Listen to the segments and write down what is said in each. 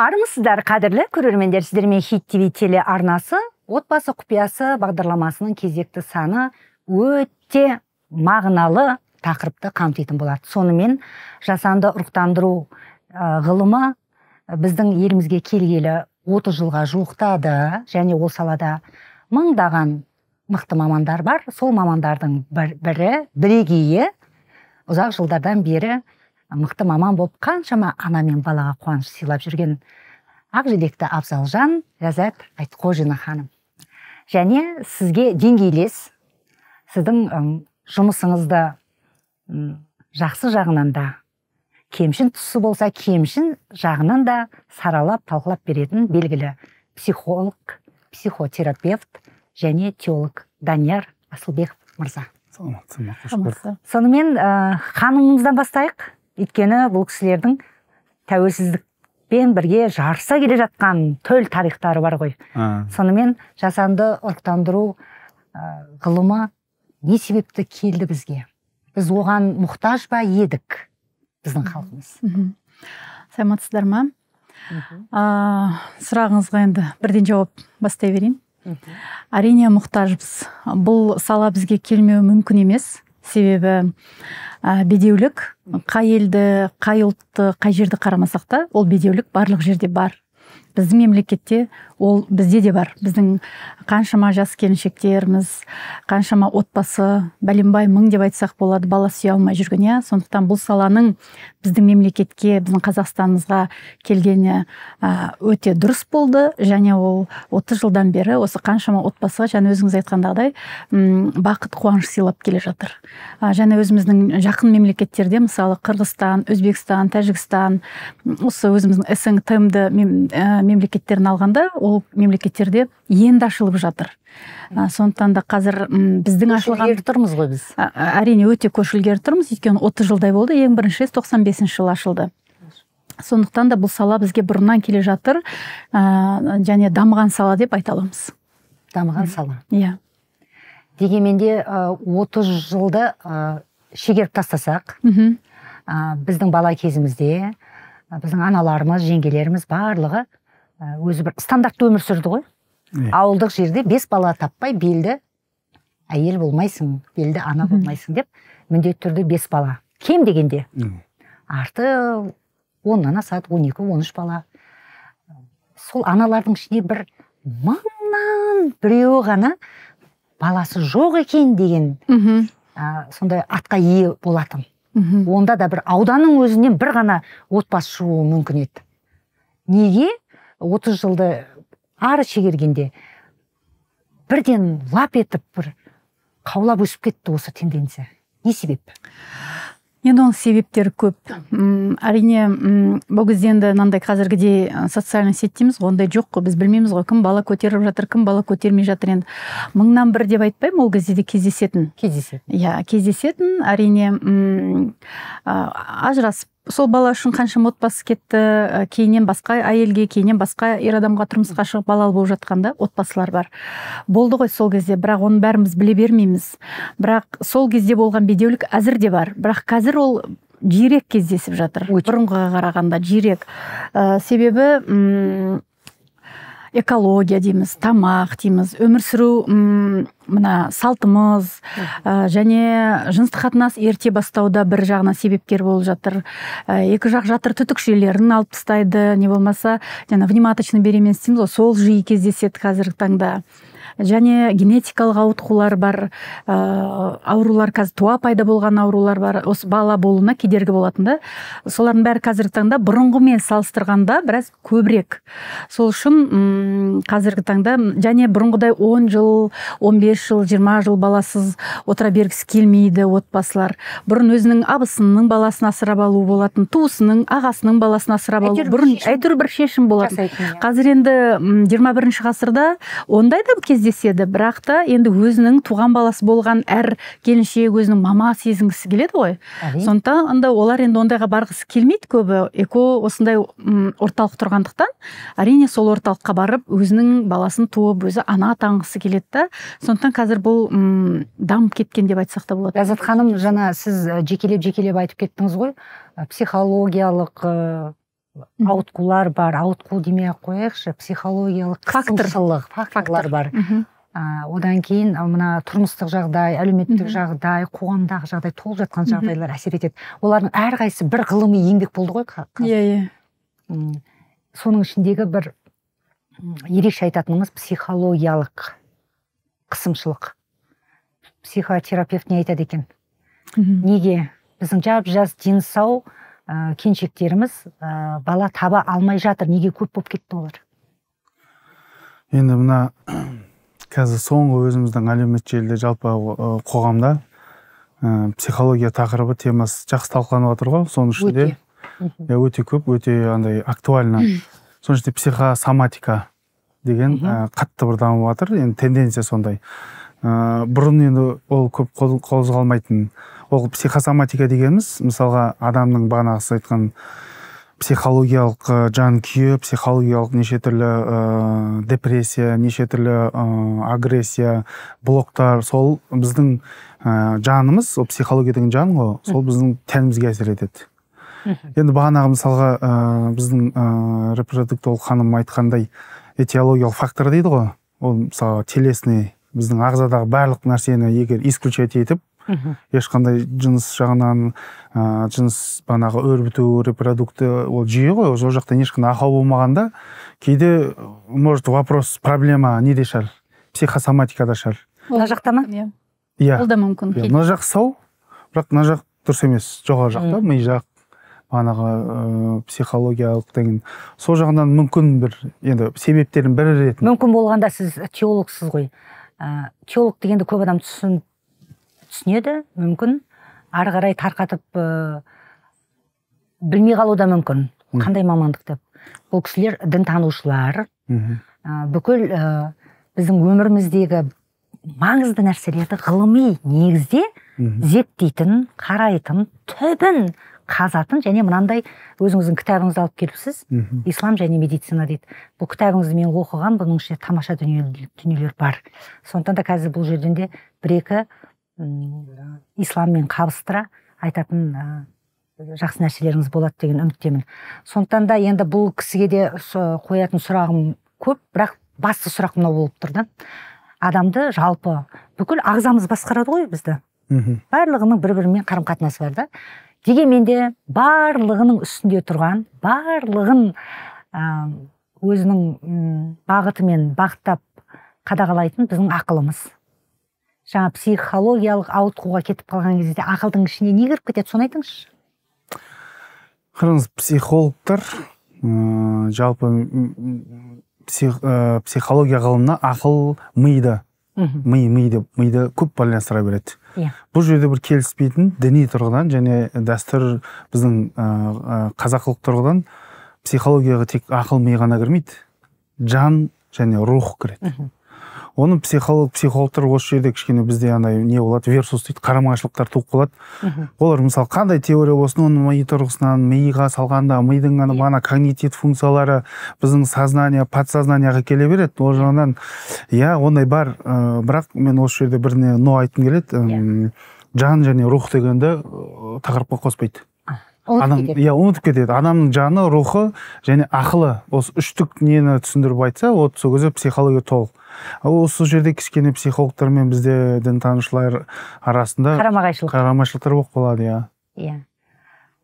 армысыздар қадірлі көрермендер сіздермен хит тв телеарнасы отбасы құпиясы бағдарламасының кезекті саны өте мағыналы тақырыпты қамтитын болады сонымен жасанды ұрықтандыру ғылымы біздің елімізге келгелі 30 жылға жуықтады және ол салада мыңдаған мықты мамандар бар сол мамандардың бір, бірі бірегейі ұзақ жылдардан бері мықты маман болып қаншама ана мен балаға қуаныш сыйлап жүрген ақ Абзал абзалжан ләззат айтқожина ханым және сізге деңгейлес сіздің жұмысыңызды жақсы жағынан да кемшін тұсы болса кемшін жағынан да саралап талқылап беретін белгілі психолог психотерапевт және теолог данияр асылбеков мырза саламатсыз ба сонымен ә, э, ханымымыздан бастайық өйткені бұл кісілердің тәуелсіздікпен бірге жарыса келе жатқан төл тарихтары бар ғой сонымен жасанды ұрықтандыру ғылымы не себепті келді бізге біз оған мұқтаж ба едік біздің халқымыз саламатсыздар ма сұрағыңызға енді бірден жауап бастай берейін әрине мұқтажбыз бұл сала бізге келмеуі мүмкін емес себебі ә, бедеулік қай елді қай ұлтты қай жерді қарамасақ та ол бедеулік барлық жерде бар біздің мемлекетте ол бізде де бар біздің қаншама жас келіншектеріміз қаншама отбасы бәленбай мың деп айтсақ болады бала сүйе алмай жүрген иә сондықтан бұл саланың біздің мемлекетке біздің қазақстанымызға келгені өте дұрыс болды және ол 30 жылдан бері осы қаншама отбасыға және өзіңіз айтқандағыдай бақыт қуаныш сыйлап келе жатыр және өзіміздің жақын мемлекеттерде мысалы қырғызстан өзбекстан тәжікстан осы өзіміздің снг тмд мемлекеттерін алғанда ол мемлекеттерде енді ашылып жатыр сондықтан да қазір біздің ашылған тұрмыз ғой біз әрине өте көш ілгері тұрмыз өйткені отыз жылдай болды ең бірінші рет тоқсан бесінші жылы ашылды сондықтан да бұл сала бізге бұрыннан келе жатыр ә, және дамыған сала деп айта аламыз дамыған сала иә yeah. дегенмен де отыз жылды ә, шегеріп тастасақ мхм ә, біздің бала кезімізде біздің аналарымыз жеңгелеріміз барлығы өзі бір стандартты өмір сүрді ғой ауылдық жерде бес бала таппай белді әйел болмайсың белді ана болмайсың деп міндетті түрде бес бала кем дегенде арты оннан асады он екі он үш бала сол аналардың ішінде бір мыңнан біреуі ғана баласы жоқ екен деген ә, сондай атқа ие болатын онда да бір ауданның өзінен бір ғана отбасы шығуы мүмкін еді неге отыз жылды ары шегергенде бірден лап етіп бір қаулап өсіп кетті осы тенденция не себеп енді оның себептері көп м әрине м бұл кезде енді мынандай қазіргідей социальный сеть дейміз ғой ондай жоқ қой біз білмейміз ғой кім бала көтеріп жатыр кім бала көтермей жатыр енді мыңнан бір деп айтпаймын ол кезде де кездесетін кездесетін иә кездесетін әрине м ажырасып сол бала үшін қаншама отбасы кетті кейіннен басқа әйелге кейіннен басқа ер адамға тұрмысқа шығып балалы болып жатқанда да отбасылар бар болды ғой сол кезде бірақ оны бәріміз біле бермейміз бірақ сол кезде болған бедеулік әзір де бар бірақ қазір ол жиірек кездесіп жатыр бұрынғыға қарағанда жиірек ә, себебі ұм, экология дейміз тамақ дейміз өмір сүру мына салтымыз ә, және жыныстық қатынас ерте бастауда бір жағынан себепкер болып жатыр екі жақ жатыр түтікшелерін алып тастайды не болмаса жаңа внематочный беременность дейміз ғой сол жиі кездеседі қазіргі таңда және генетикалық ауытқулар бар ә, аурулар қазір туа пайда болған аурулар бар осы бала болуына кедергі болатын да солардың бәрі қазіргі таңда бұрынғымен салыстырғанда біраз көбірек сол үшін қазіргі таңда және бұрынғыдай 10 жыл 15 жыл 20 жыл баласыз отыра бергісі келмейді отбасылар бұрын өзінің абысының баласын асырап алу болатын туысының ағасының баласын асырап алу бұрын әйтеуір бір шешім болатын иә. қазір енді 21 бірінші ғасырда ондай да кезде кездеседі бірақ та енді өзінің туған баласы болған әр келіншек өзінің мама сезінгісі келеді ғой сондықтан да олар енді ондайға барғысы келмейді көбі эко осындай орталық тұрғандықтан әрине сол орталыққа барып өзінің баласын туып өзі ана атанғысы келеді да сондықтан қазір бұл ұм, дамып кеткен деп айтсақ та болады ләззат ханым жаңа сіз жекелеп жекелеп айтып кеттіңіз ғой психологиялық ауытқулар бар ауытқу демей ақ қояйықшы психологиялық қысымшылық факторлар бар а, одан кейін мына тұрмыстық жағдай әлеуметтік жағдай қоғамдағы жағдай толып жатқан жағдайлар әсер етеді олардың әрқайсысы бір ғылыми еңбек болды ғой иә иә соның ішіндегі бір ерекше айтатынымыз психологиялық қысымшылық психотерапевт не айтады екен неге біздің жап жас дені сау ә, э, келіншектеріміз э, бала таба алмай жатыр неге көп болып кетті олар енді мына қазір соңғы өзіміздің әлеуметтік желіде жалпы э, қоғамда ә, психология тақырыбы темасы жақсы талқыланып жатыр ғой соның ішінде өте. өте көп өте андай актуально соның ішінде психосоматика деген ә, қатты бір дамып жатыр енді тенденция сондай ә, бұрын енді ол көп қозғалмайтын ол психосоматика дегеніміз мысалға адамның бағанағы сіз айтқан психологиялық жан күйі психологиялық неше түрлі ә, депрессия неше түрлі ә, агрессия блоктар сол біздің ә, жанымыз ол психология деген жан ғой сол біздің тәнімізге әсер етеді енді бағанағы мысалға ә, біздің ә, репродуктолог ханым айтқандай этиологиялық фактор дейді ғой ол мысалы телесный біздің ағзадағы барлық нәрсені егер исключать етіп ешқандай жыныс жағынан ә, жыныс банағы өрбіту репродукты ол жүйе ғой ол жақта ешқандай ақау болмағанда кейде может вопрос проблема неде шығар психосоматикада шығар мына жақта ма иә иә ол да мүмкін иә, мына жақ сау бірақ мына жақ дұрыс емес жоғары жақта ми жақ бағанағы ыыы психологиялық деген сол жағынан мүмкін бір енді себептердің бірі ретінде мүмкін болғанда сіз теологсыз ғой ыыы теолог дегенді көп адам түсініп түсінеді мүмкін ары қарай тарқатып ә, білмей қалуы да мүмкін қандай мамандық деп бұл кісілер дінтанушылар ә, бүкіл біздің өміріміздегі маңызды нәрселерді ғылыми негізде зерттейтін қарайтын түбін қазатын және мынандай өзіңіздің кітабыңызды алып келіпсіз ислам және медицина дейді бұл кітабыңызды мен оқыған бұның ішінде тамаша дүниелер бар сондықтан да қазір бұл жерден де бір екі исламмен қабыстыра айтатын жақсы нәрселеріңіз болады деген үміттемін сондықтан да енді бұл кісіге де қоятын сұрағым көп бірақ басты сұрақ мынау болып тұр да адамды жалпы бүкіл ағзамыз басқарады ғой бізді мхм барлығының бір бірімен қарым қатынасы бар да дегенмен де барлығының үстінде тұрған барлығын өзінің бағытымен бағыттап қадағалайтын біздің ақылымыз жаңа психологиялық ауытқуға кетіп қалған кезде ақылдың ішіне не кіріп кетеді соны айтыңызшы қараңыз психологтар ә, жалпы псих, ә, психология ғылымына ақыл миды ми ми деп миды көп байланыстыра береді иә yeah. бұл жерде бір келіспейтін діни тұрғыдан және дәстүр біздің ә, қазақылық тұрғыдан психологияға тек ақыл ми ғана кірмейді жан және рух кіреді оны психолог психологтар осы жерде кішкене бізде андай не болады версус дейді қарама қайшылықтар туып қалады олар мысалы қандай теория болсын оны ми тұрғысынан миға салғанда мидың ана бағана иә. когнитив функциялары біздің сознание подсознаниеға келе береді ол иә. жағынан иә ондай бар ә, бірақ мен осы жерде бірне но айтқым келеді иә. жан және рух дегенді тақырыпқа қоспайды адам иә ұмытып кетеді адамның жаны рухы және ақылы осы үштік нені түсіндіріп айтса вот сол кезде психология толық ал осы жерде кішкене психологтар мен бізде дінтанушылар арасында қарама қайшылық қарама болып қалады иә иә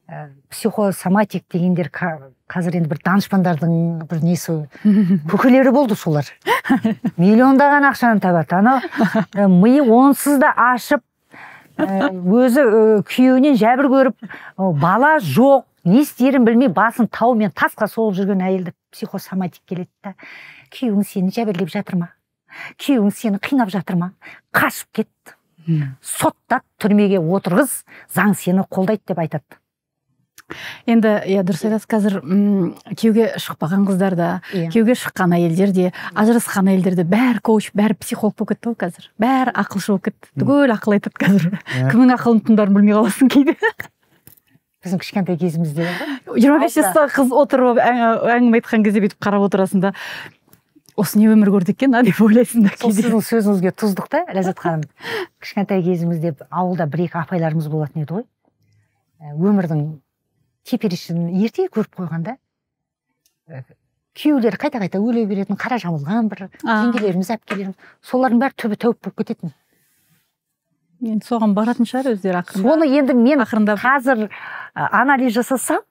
э, психосоматик дегендер қазір енді бір данышпандардың бір несі көкелері болды солар миллиондаған ақшаны табады анау э, миы онсыз да ашып э, өзі күйеуінен жәбір көріп бала жоқ не істерін білмей басын тау мен тасқа соғып жүрген әйелді психосоматик келеді да күйеуің сені жәбірлеп жатыр ма күйеуің сені қинап жатыр ма қашып кет соттат түрмеге отырғыз заң сені қолдайды деп айтады енді иә дұрыс айтасыз қазір күйеуге шықпаған қыздар да иә. күйеуге шыққан әйелдер де ажырасқан әйелдер де бәрі коуч бәрі психолог болып кетті ғой қазір бәрі ақылшы болып кетті түгел ақыл айтады қазір иә. кімнің ақылын тыңдарын білмей қаласың кейде біздің кішкентай кезімізде жиырма бес жастағы қыз отырып әңгіме айтқан кезде бүйтіп қарап отырасың да не өмір көрді екен а деп ойлайсың да сол сіздің сөзіңізге тұздық та ләззат ханым кішкентай кезімізде ауылда бір екі апайларымыз болатын еді ғой ә, өмірдің теперішін ерте көріп қойған да ә, күйеулері қайта қайта өле беретін қара жамылған бір жеңгелеріміз әпкелеріміз солардың бәрі түбі тәуіп болып кететін енді соған баратын шығар өздері ақырын соны енді мен ақырындап қазір анализ жасасам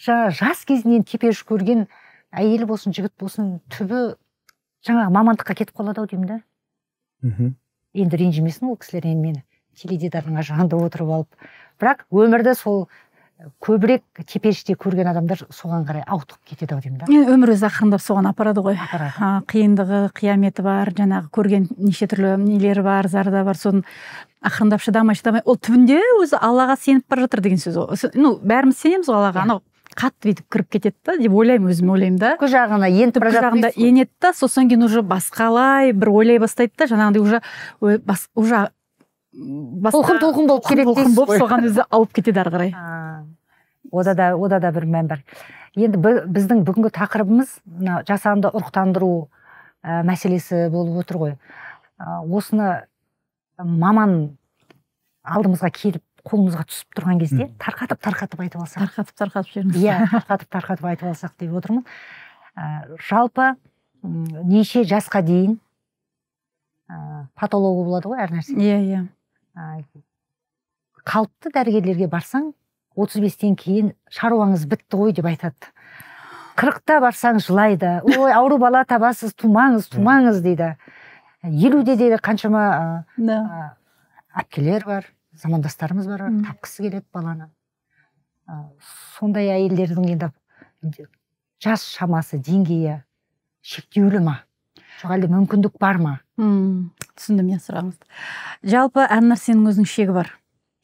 жаңағы жас кезінен теперіш көрген әйел болсын жігіт болсын түбі жаңағы мамандыққа кетіп қалады ау деймін да мхм енді ренжімесін ол кісілер енді мені теледидардың жанында отырып алып бірақ өмірді сол көбірек теперіште көрген адамдар соған қарай ауытқып кетеді ау деймін да өмір өзі ақырындап соған апарады ғой апарады қиындығы қияметі бар жаңағы көрген неше түрлі нелері бар зарда бар соны ақырындап шыдамай шыдамай ол түбінде өзі аллаға сеніп бара жатыр деген сөз ғой ну бәріміз сенеміз ғой аллаға иә. анау қатты бүйтіп кіріп кетеді да деп ойлаймын өзім ойлаймын да екі жағына ентіп бір жағында енеді да сосын кейін уже басқалай бір ойлай бастайды да жаңағыдай уже уже толқын толқын болып керек толқын болып соған өзі ауып кетеді ары қарай ода да ода да бір мән бар енді біздің бүгінгі тақырыбымыз мына жасанды ұрықтандыру ә, мәселесі болып отыр ғой ә, осыны маман алдымызға келіп қолыңызға түсіп тұрған кезде тарқатып тарқатып айтып алсақ тарқатып тарқатып жіберіңіз иә тарқатып тарқатып айтып алсақ деп отырмын ә, жалпы неше жасқа дейін ә, патологы болады ғой әр нәрсе иә иә қалыпты дәрігерлерге барсаң 35-тен кейін шаруаңыз бітті ғой деп айтады қырықта барсаң жылайды ой ауру бала табасыз тумаңыз тумаңыз дейді елуде де қаншама ә, әпкелер бар замандастарымыз бар hmm. тапқысы келеді баланы ә, сондай әйелдердің енді жас шамасы деңгейі шектеулі ма жоқ әлде мүмкіндік бар ма мм түсіндім иә сұрағыңызды жалпы әр нәрсенің өзінің шегі бар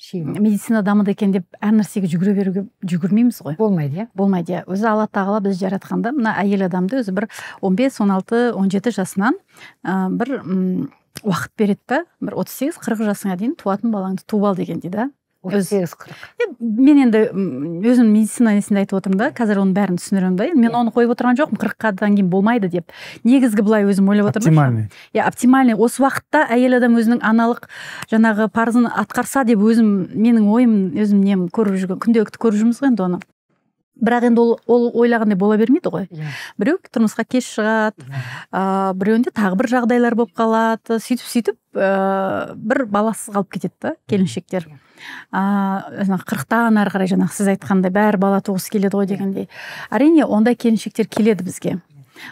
шегі медицина дамыды екен деп әр нәрсеге жүгіре беруге жүгірмейміз ғой болмайды иә болмайды иә өзі алла тағала біз жаратқанда мына әйел адамды өзі бір 15, 16, 17 жасынан ә, бір уақыт береді да бір отыз сегіз қырық жасыңа дейін туатын балаңды туып ал дегендей да отыз сегіз қырық мен енді өзім медицина несінде айтып отырмын да қазір оның бәрін түсіндіремін да мен оны қойып отырған жоқпын қырыққадан кейін болмайды деп негізгі былай өзім ойлап отырмын оптимальный иә оптимальный осы уақытта әйел адам өзінің аналық жаңағы парызын атқарса деп өзім менің ойым өзім нем көріп жүрген күнделікті көріп жүрміз ғой енді оны бірақ енді ол ол ойлағандай бола бермейді ғой yeah. Иә. біреу тұрмысқа кеш шығады yeah. Иә. біреуінде тағы бір жағдайлар болып қалады сөйтіп сөйтіп ә, бір баласыз қалып кетеді да келіншектер yeah. ыыы қырықтан ары қарай жаңағы сіз айтқандай бәрі бала туғысы келеді ғой иә. дегендей әрине ондай келіншектер келеді бізге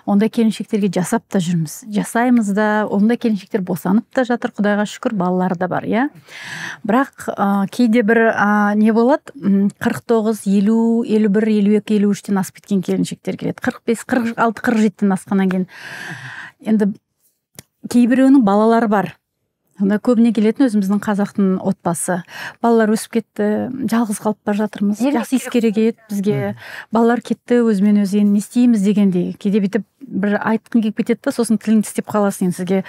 ондай келіншектерге жасап та жүрміз жасаймыз да ондай келіншектер босанып та жатыр құдайға шүкір балалары да бар иә бірақ ә, кейде бір ә, не болады қырық тоғыз елу елу бір елу екі елу үштен асып кеткен келіншектер келеді қырық бес қырық алты қырық жетіден асқаннан кейін енді кейбіреуінің балалары бар мына көбіне келетін өзіміздің қазақтың отбасы балалар өсіп кетті жалғыз қалып бара жатырмыз жақсы иіс керек еді бізге балалар кетті өзімен өзі енді не істейміз дегендей кейде бүйтіп бір айтқың келіп кетеді да сосын тілің тістеп қаласың енді сізге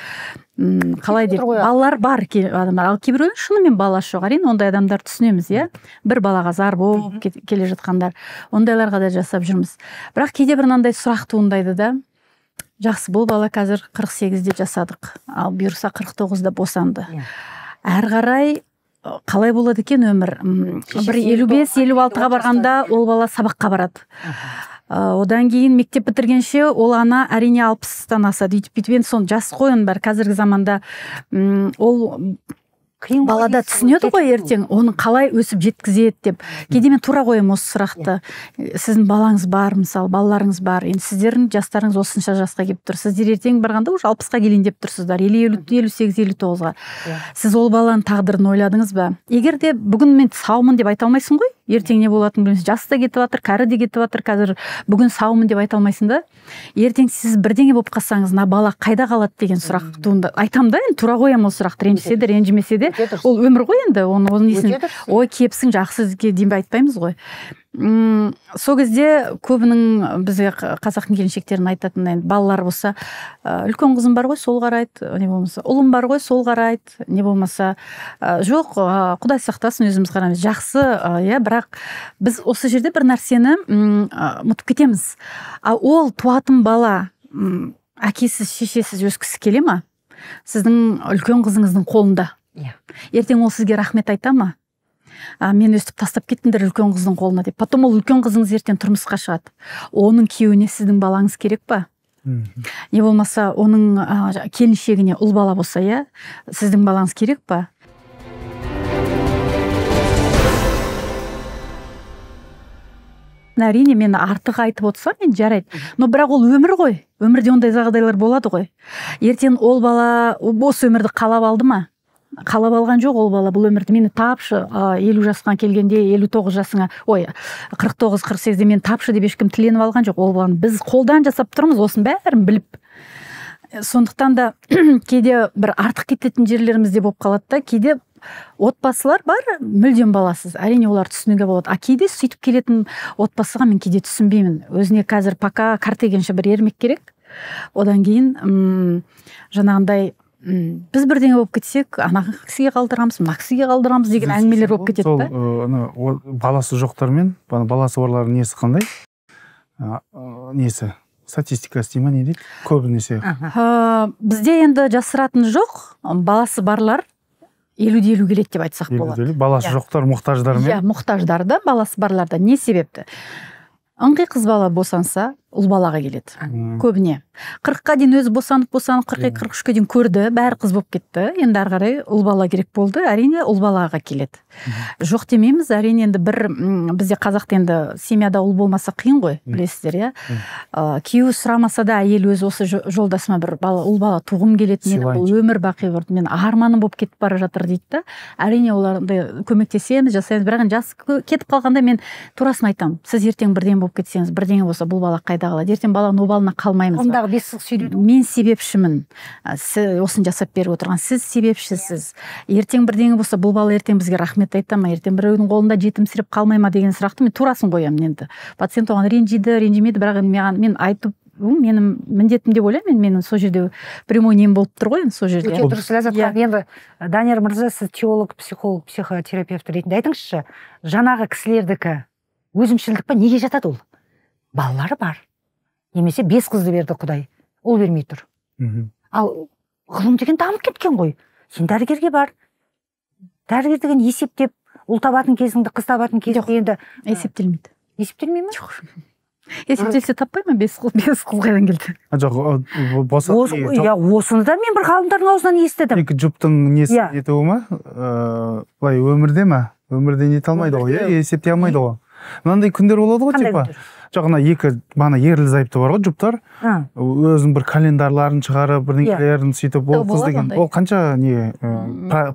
м қалай деп балалар бар адамдар ал кейбіреулер шынымен баласы жоқ әрине ондай адамдар түсінеміз иә бір балаға зар болып келе жатқандар ондайларға да жасап жүрміз бірақ кейде бір мынандай сұрақ туындайды да жақсы бұл бала қазір 48-де жасадық ал бұйырса 49-да босанды yeah. Иә. әрі қарай қалай болады екен өмір бір елу бес елу алтыға барғанда ол бала сабаққа барады одан кейін мектеп бітіргенше ол ана әрине алпыстан асады өйтіп бүйтіп енді соны жас қой оның бәрі қазіргі заманда ол қиын балада түсінеді ғой ертең оны қалай өсіп жеткізеді деп кейде мен тура қоямын осы сұрақты иә. сіздің балаңыз бар мысалы балаларыңыз бар енді сіздердің жастарыңыз осынша жасқа келіп тұр сіздер ертең барғанда уже алпысқа келейін деп тұрсыздар или елу елу сегіз елу тоғызға иә. сіз ол баланың тағдырын ойладыңыз ба егер де бүгін мен саумын деп айта алмайсың ғой ертең не болатынын білмейсің жас да кетіп жатыр кәрі де кетіп жатыр қазір бүгін саумын деп айта алмайсың да ертең сіз бірдеңе болып қалсаңыз мына бала қайда қалады деген сұрақ туында айтамын да енді тура қоямын ол сұрақты ренжісе де ренжімесе де ол өмір ғой енді оның несін ой кепсің жақсы дейін айтпаймыз ғой мм сол кезде көбінің бізге қазақтың келіншектерін айтатын енді балалар болса үлкен қызым бар ғой сол қарайды не болмаса ұлым бар ғой сол қарайды не болмаса жоқ құдай сақтасын өзіміз қараймыз жақсы иә бірақ біз осы жерде бір нәрсені ұмытып кетеміз ал ол туатын бала ұм, әкесіз шешесіз өскісі келе ма сіздің үлкен қызыңыздың қолында иә ертең ол сізге рахмет айта ма а, мен өстіп тастап кеттіңдер үлкен қыздың қолына деп потом ол үлкен қызыңыз ертең тұрмысқа шығады оның күйеуіне сіздің балаңыз керек па не болмаса оның ә, келіншегіне ұл бала болса иә сіздің балаңыз керек па әрине мен артық айтып отырсам енді жарайды но бірақ ол өмір ғой өмірде ондай жағдайлар болады ғой ертең ол бала осы өмірді қалап алды ма қалап алған жоқ ол бала бұл өмірді мені тапшы елу жасқа келгенде елу тоғыз жасыңа ой қырық тоғыз қырық сегізде мені тапшы деп ешкім тіленіп алған жоқ ол баланы біз қолдан жасап тұрмыз осының бәрін біліп сондықтан да кейде бір артық кететін жерлеріміз де болып қалады да кейде отбасылар бар мүлдем баласыз әрине олар түсінуге болады а кейде сөйтіп келетін отбасыға мен кейде түсінбеймін өзіне қазір пока картегенше бір ермек керек одан кейін м жаңағындай м біз бірдеңе болып кетсек ана кісіге қалдырамыз мына кісіге қалдырамыз деген әңгімелер болып кетеді сол ана баласы жоқтармен баласы барлардың несі қандай несі статистикасы дей ма не дейді көбінесе бізде енді жасыратын жоқ баласы барлар елуде де елу деп айтсақ болады баласы иә. жоқтар мұқтаждармен иә да баласы да не себепті ыңғи қыз бала босанса ұл балаға келеді көбіне қырыққа дейін өзі босанып босанып қырық екі қырық үшке дейін көрді бәрі қыз болып кетті енді ары қарай ұл бала керек болды әрине ұл балаға келеді жоқ демейміз әрине енді бір бізде қазақта енді семьяда ұл болмаса қиын ғой білесіздер иә күйеуі сұрамаса да әйел өзі осы жолдасыма бір бала ұл бала туғым келеді мені бұл өмір бақи бір мен арманым болып кетіп бара жатыр дейді да әрине оларды көмектесеміз жасаймыз бірақ енді жас кетіп қалғанда мен турасын айтамын сіз ертең бірдеңе болып кетсеңіз бірдеңе болса бұл бала қайда пайда қылады ертең баланың обалына қалмаймыз ондағы бес сылқ сөйлеу мен себепшімін сіз осыны жасап беріп отырған сіз себепшісіз иә. ертең бірдеңе болса бұл бала ертең бізге рахмет айта ма ертең біреудің қолында жетімсіреп қалмай ма деген сұрақты мен турасын қоямын енді пациент оған ренжиді ренжімейді бірақ енді маған мен айтып бұл менің міндетім деп ойлаймын менің сол жерде прямой нем болып тұр ғой енді сол жерде өте дұрыс ләззат ханым иә. енді э, данияр мырза сіз теолог психолог психотерапевт ретінде айтыңызшы жаңағы кісілердікі өзімшілдік па неге жатады ол балалары бар немесе бес қызды берді құдай ол бермей тұр ал ғылым деген дамып кеткен ғой сен дәрігерге бар дәрігер деген есептеп ұл табатын кезіңді қыз табатын кезіңді енді есептелмейді есептелмей ма есептелсе таппай ма бес қыз бес қыз қайдан келді иә, жоқ осыны да мен бір ғалымдардың аузынан естідім екі жұптың несі нетуі иә. ма ыыы ә, былай өмірде ма өмірде нете алмайды ғой иә есептей алмайды ғой мынандай күндер болады ғой типа жоқ ана екі бағана ерлі зайыпты бар ғой жұптар өзінің бір календарларын шығарып бірдеңелерін иә. сөйтіп ол қыз деген ол қанша не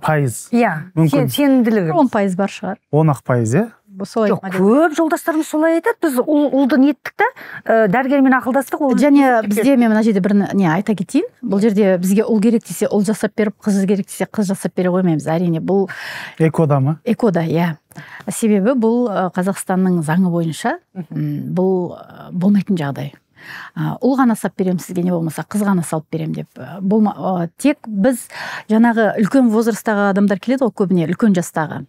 пайыз иә сенімділігі он пайыз бар шығар он ақ пайыз иә солай көп жолдастарымыз солай айтады біз ұл ұлды неттік та ә, дәрігермен ақылдастық ол және бізде мен мына жерде бір не айта кетейін бұл жерде бізге ұл керек десе ұл жасап беріп қыз керек десе қыз жасап бере қоймаймыз әрине бұл экода ма экода иә себебі бұл қазақстанның заңы бойынша бұл болмайтын жағдай ұл ғана салып беремін сізге не болмаса қыз ғана салып беремін деп болма тек біз жаңағы үлкен возрасттағы адамдар келеді ғой көбіне үлкен жастағы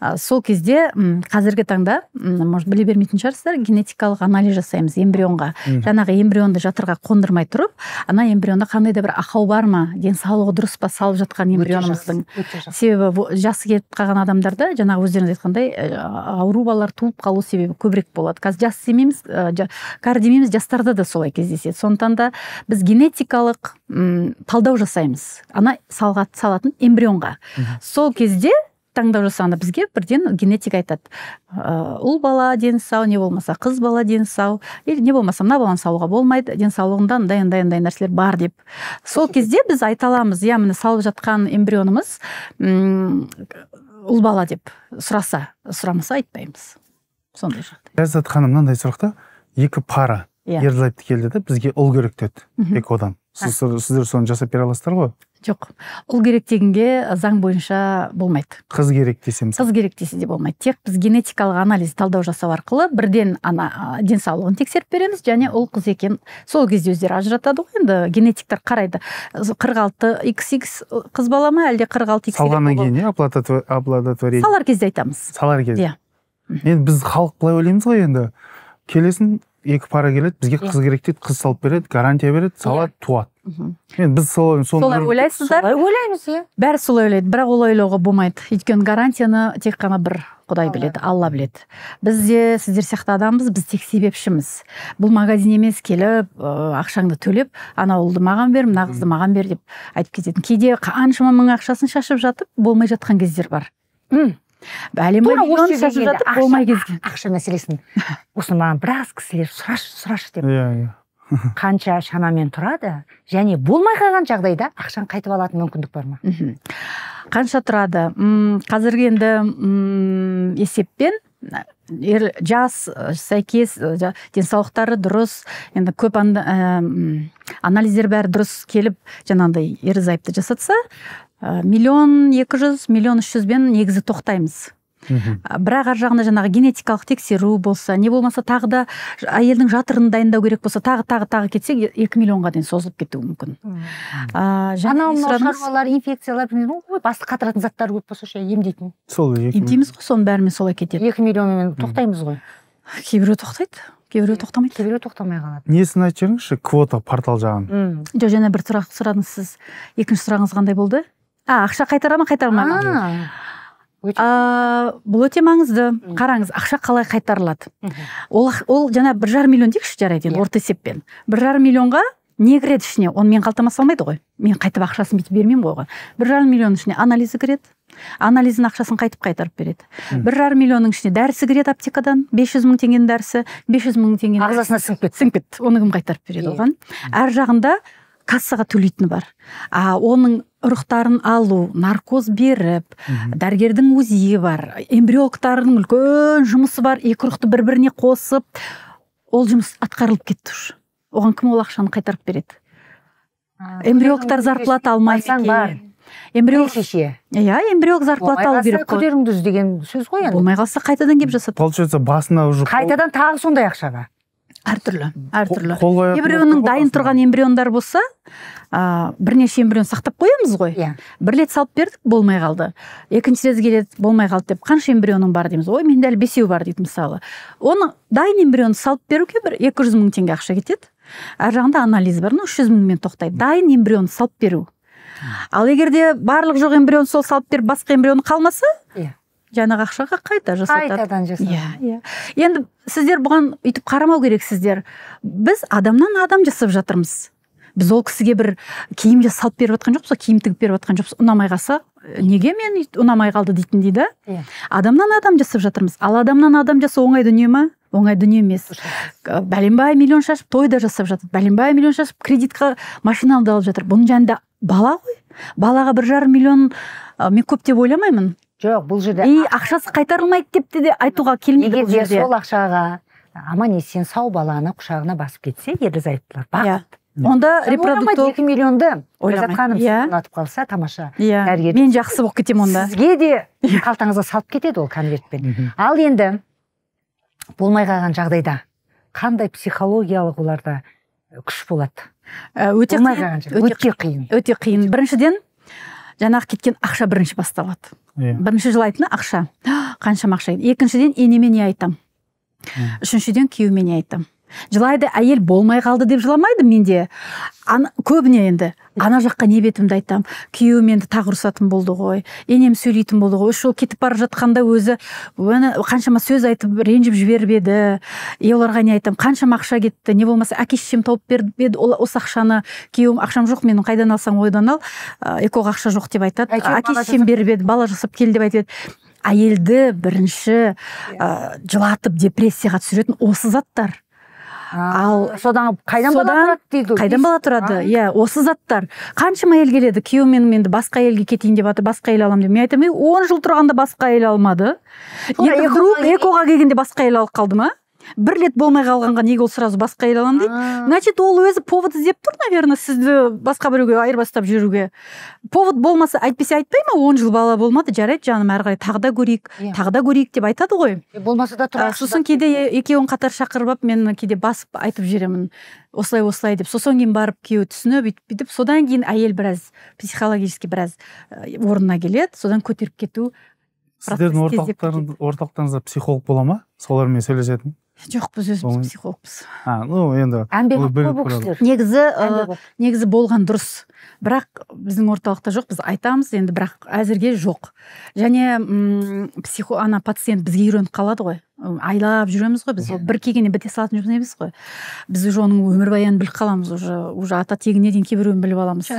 ә, сол кезде ұм, қазіргі таңда может біле бермейтін шығарсыздар генетикалық анализ жасаймыз эмбрионға жаңағы эмбрионды жатырға қондырмай тұрып ана эмбрионда қандай да бір ақау бар ма денсаулығы дұрыс па салып жатқан эмбрионымыздың себебі жасы келіп қалған адамдарда жаңағы өздеріңіз айтқандай ауру балалар туып қалу себебі көбірек болады қазір жас демейміз ә, кәрі демейміз жастарда да солай кездеседі сондықтан да біз генетикалық талдау жасаймыз ана салға, салатын эмбрионға сол кезде таңдау жасағанда бізге бірден генетика айтады ұл бала дені сау не болмаса қыз бала дені сау не болмаса мына баланы сауға болмайды денсаулығында мындай андай андай нәрселер бар деп сол кезде біз айта аламыз иә міне салып жатқан эмбрионымыз ұл бала деп сұраса сұрамаса айтпаймыз сондай жағдай ләззат ханым мынандай сұрақ та екі пара иә ерлі келді де бізге ұл керек деді экодан сіздер, сіздер соны жасап бере аласыздар ғой жоқ ұл керек дегенге заң бойынша болмайды қыз керек десем қыз керек десе де болмайды тек біз генетикалық анализ талдау жасау арқылы бірден ана денсаулығын тексеріп береміз және ұл қыз екен сол кезде өздері ажыратады ғой енді генетиктер қарайды қырық алты икс икс қыз бала ма әлде қырық алты икс салғаннан кейін иә оплодотворение салар кезде айтамыз салар кезде иә енді біз халық былай ойлаймыз ғой енді келесің екі пара келеді бізге қыз керек дейді қыз салып береді гарантия береді салады туады енді біз солай солай ойлайсыздар солай ойлаймыз иә бәрі солай ойлайды бірақ олай ойлауға болмайды өйткені гарантияны тек қана бір құдай біледі алла біледі біз де сіздер сияқты адамбыз біз тек себепшіміз бұл магазин емес келіп ә, ақшаңды төлеп анау ұлды маған бер мына қызды маған бер деп айтып кететін кейде қаншама мың ақшасын шашып жатып болмай жатқан кездер бар ақша мәселесін осыны маған біраз кісілер сұрашы сұрашы деп иә иә қанша шамамен тұрады және болмай қалған жағдайда ақшаны қайтып алатын мүмкіндік бар ма қанша тұрады М қазіргі енді есеппен ер, жас сәйкес денсаулықтары дұрыс енді көп анда, ә, анализдер бәрі дұрыс келіп жаңағыдай ерлі зайыпты жасатса Э, миллион екі жүз миллион үш жүзбен негізі тоқтаймыз мхм бірақ ар жағында жаңағы генетикалық тексеру болса не болмаса тағы да әйелдің жатырын дайындау керек болса тағы тағы тағы кетсек екі миллионға дейін созылып кетуі мүмкін анау мынау шаруалар инфекциялар басты қатыратын заттар көп болса ше емдейтін сол емдейміз ғой соның бәрімен солай кетеді екі миллионмен тоқтаймыз ғой кейбіреу тоқтайды кейбіреуі тоқтамайды кейбіреуі тоқтамай қалады несін айтып жіберіңізші квота портал жағын жоқ жаңа бір сұрақ сұрадыңыз сіз екінші сұрағыңыз қандай болды а ақша қайтара ма қайтармай ма ыыы бұл өте маңызды қараңыз ақша қалай қайтарылады ол, ол жаңа бір жарым миллион дейікші жарайды енді иә. орта есеппен бір жарым миллионға не кіреді ішіне оны мен қалтама салмайды ғой мен қайтып ақшасын бүйтіп бермеймін ғой оған бір жарым миллионның ішіне анализі кіреді анализдің ақшасын қайтып қайтарып береді бір жарым миллионның ішіне дәрісі кіреді аптекадан бес жүз мың теңгенің дәрісі бес жүз мың теңге ағзасына сіңіп кетті сіңіп кетті оны кім қайтарып береді иә. оған әр жағында кассаға төлейтіні бар а оның ұрықтарын алу наркоз беріп дәрігердің УЗИі бар эмбриологтардың үлкен жұмысы бар екі ұрықты бір біріне қосып ол жұмыс атқарылып кетті уже оған кім ол ақшаны қайтарып береді эмбриологтар зарплата алмайды бар эмбриолог иә эмбриолог зарплата алу керек қой үз деген сөз ғой енді болмай қалса қайтадан келіп жасады получается басына уже қайтадан тағы сондай ақшаға әртүрлі әртүрлі эмбрионның дайын тұрған эмбриондар болса ә, бірнеше эмбрион сақтап қоямыз ғой иә yeah. бір рет салып бердік болмай қалды екінші рет келеді болмай қалды деп қанша эмбрионың бар дейміз ой менде әлі бесеу бар дейді мысалы оны дайын эмбрионды салып беруге бір екі жүз мың теңге ақша кетеді ар жағында анализ бар ну үш жүз мыңмен тоқтайды дайын эмбрионды салып беру ал егерде барлық жоқ эмбрион сол салып беріп басқа эмбрион қалмаса иә ақшаға қайта жасатады қайтадан жаса иә yeah, yeah. енді сіздер бұған өйтіп қарамау керексіздер біз адамнан адам жасап жатырмыз біз ол кісіге бір киім жасалып беріп жатқан жоқпыз киім тігіп беріп жатқан жоқпыз ұнамай қалса неге мен ұнамай қалды дейтіндей да иә адамнан адам жасап жатырмыз ал адамнан адам жасау оңай дүние ма оңай дүние емес бәленбай миллион шашып той да жасап жатыр бәленбай миллион шашып кредитқа машина да алып жатыр бұның жанында бала ғой балаға бір жарым миллион мен көп деп ойламаймын жоқ бұл жерде и ақшасы қайтарылмайды деп те де айтуға келмейді бұл жерде сол ақшаға аман есен сау баланы құшағына басып кетсе ерлі зайыптылар бақыт иә. онда репродуктолог екі миллионды ләззат ханым иә. ұнатып қалса тамаша иә дәрігер мен жақсы болып кетемін онда сізге де иә. қалтаңызға салып кетеді ол конвертпен ал енді болмай қалған жағдайда қандай психологиялық оларда күш болады ә, өте қиын өте қиын өте қиын біріншіден жаңағы кеткен ақша бірінші басталады иә бірінші жылайтыны ақша қаншама ақша екіншіден енеме не айтам. үшіншіден күйеуіме не айтам жылайды әйел болмай қалды деп жыламайды менде Ана, көбіне енді ана жаққа не бетімді айтам күйеуім енді тағы ұрысатын болды ғой енем сөйлейтін болды ғой ол кетіп бара жатқанда өзі қаншама сөз айтып ренжіп жіберіп еді е оларға не айтамын қаншама ақша кетті не болмаса әке шешем тауып беріп еді ол осы ақшаны күйеуім ақшам жоқ менің қайдан алсаң ойдан ал ә, экоға ақша жоқ деп айтады әке шешем беріп еді бала жасап кел деп айтады әйелді бірінші иә. ә, жылатып депрессияға түсіретін осы заттар ал содан қайдан бала тұрады қайдан бала тұрады иә осы заттар қаншама әйел келеді күйеуім менің енді басқа әйелге кетейін деп жатыр басқа әйел аламын деп мен айтамын он жыл тұрғанда басқа әйел алмады екоға экоға келгенде басқа әйел алып қалды ма бір рет болмай қалғанға неге ол сразу басқа әйел аламын дейді значит ол өзі повод іздеп тұр наверное сізді басқа біреуге айырбастап жүруге повод болмаса әйтпесе айтпай ма он жыл бала болмады жарайды жаным әрі қарай тағы да көрейік иә. тағы да көрейік деп айтады ғой болмаса да тұра сосын кейде екеуін қатар шақырып алып мен кейде басып айтып жіберемін осылай осылай деп сосын кейін барып күйеуі түсініп бүйтіп бүйтіп содан кейін әйел біраз психологически біраз э, орнына келеді содан көтеріп кету сіздердің орталықтарыңызда психолог бола ма солармен сөйлесетін жоқ біз өзіміз психологпыз а ну енді әмбебап бұл кісілер негізі э, негізі болған дұрыс бірақ біздің орталықта жоқ біз айтамыз енді бірақ әзірге жоқ және м психо ана пациент бізге үйреніп қалады ғой айлап жүреміз ғой біз бір келгеннен біте салатын жұмыс емес қой біз уже оның өмірбаянын біліп қаламыз уже уже ата тегіне дейін кейбіреуін біліп аламыз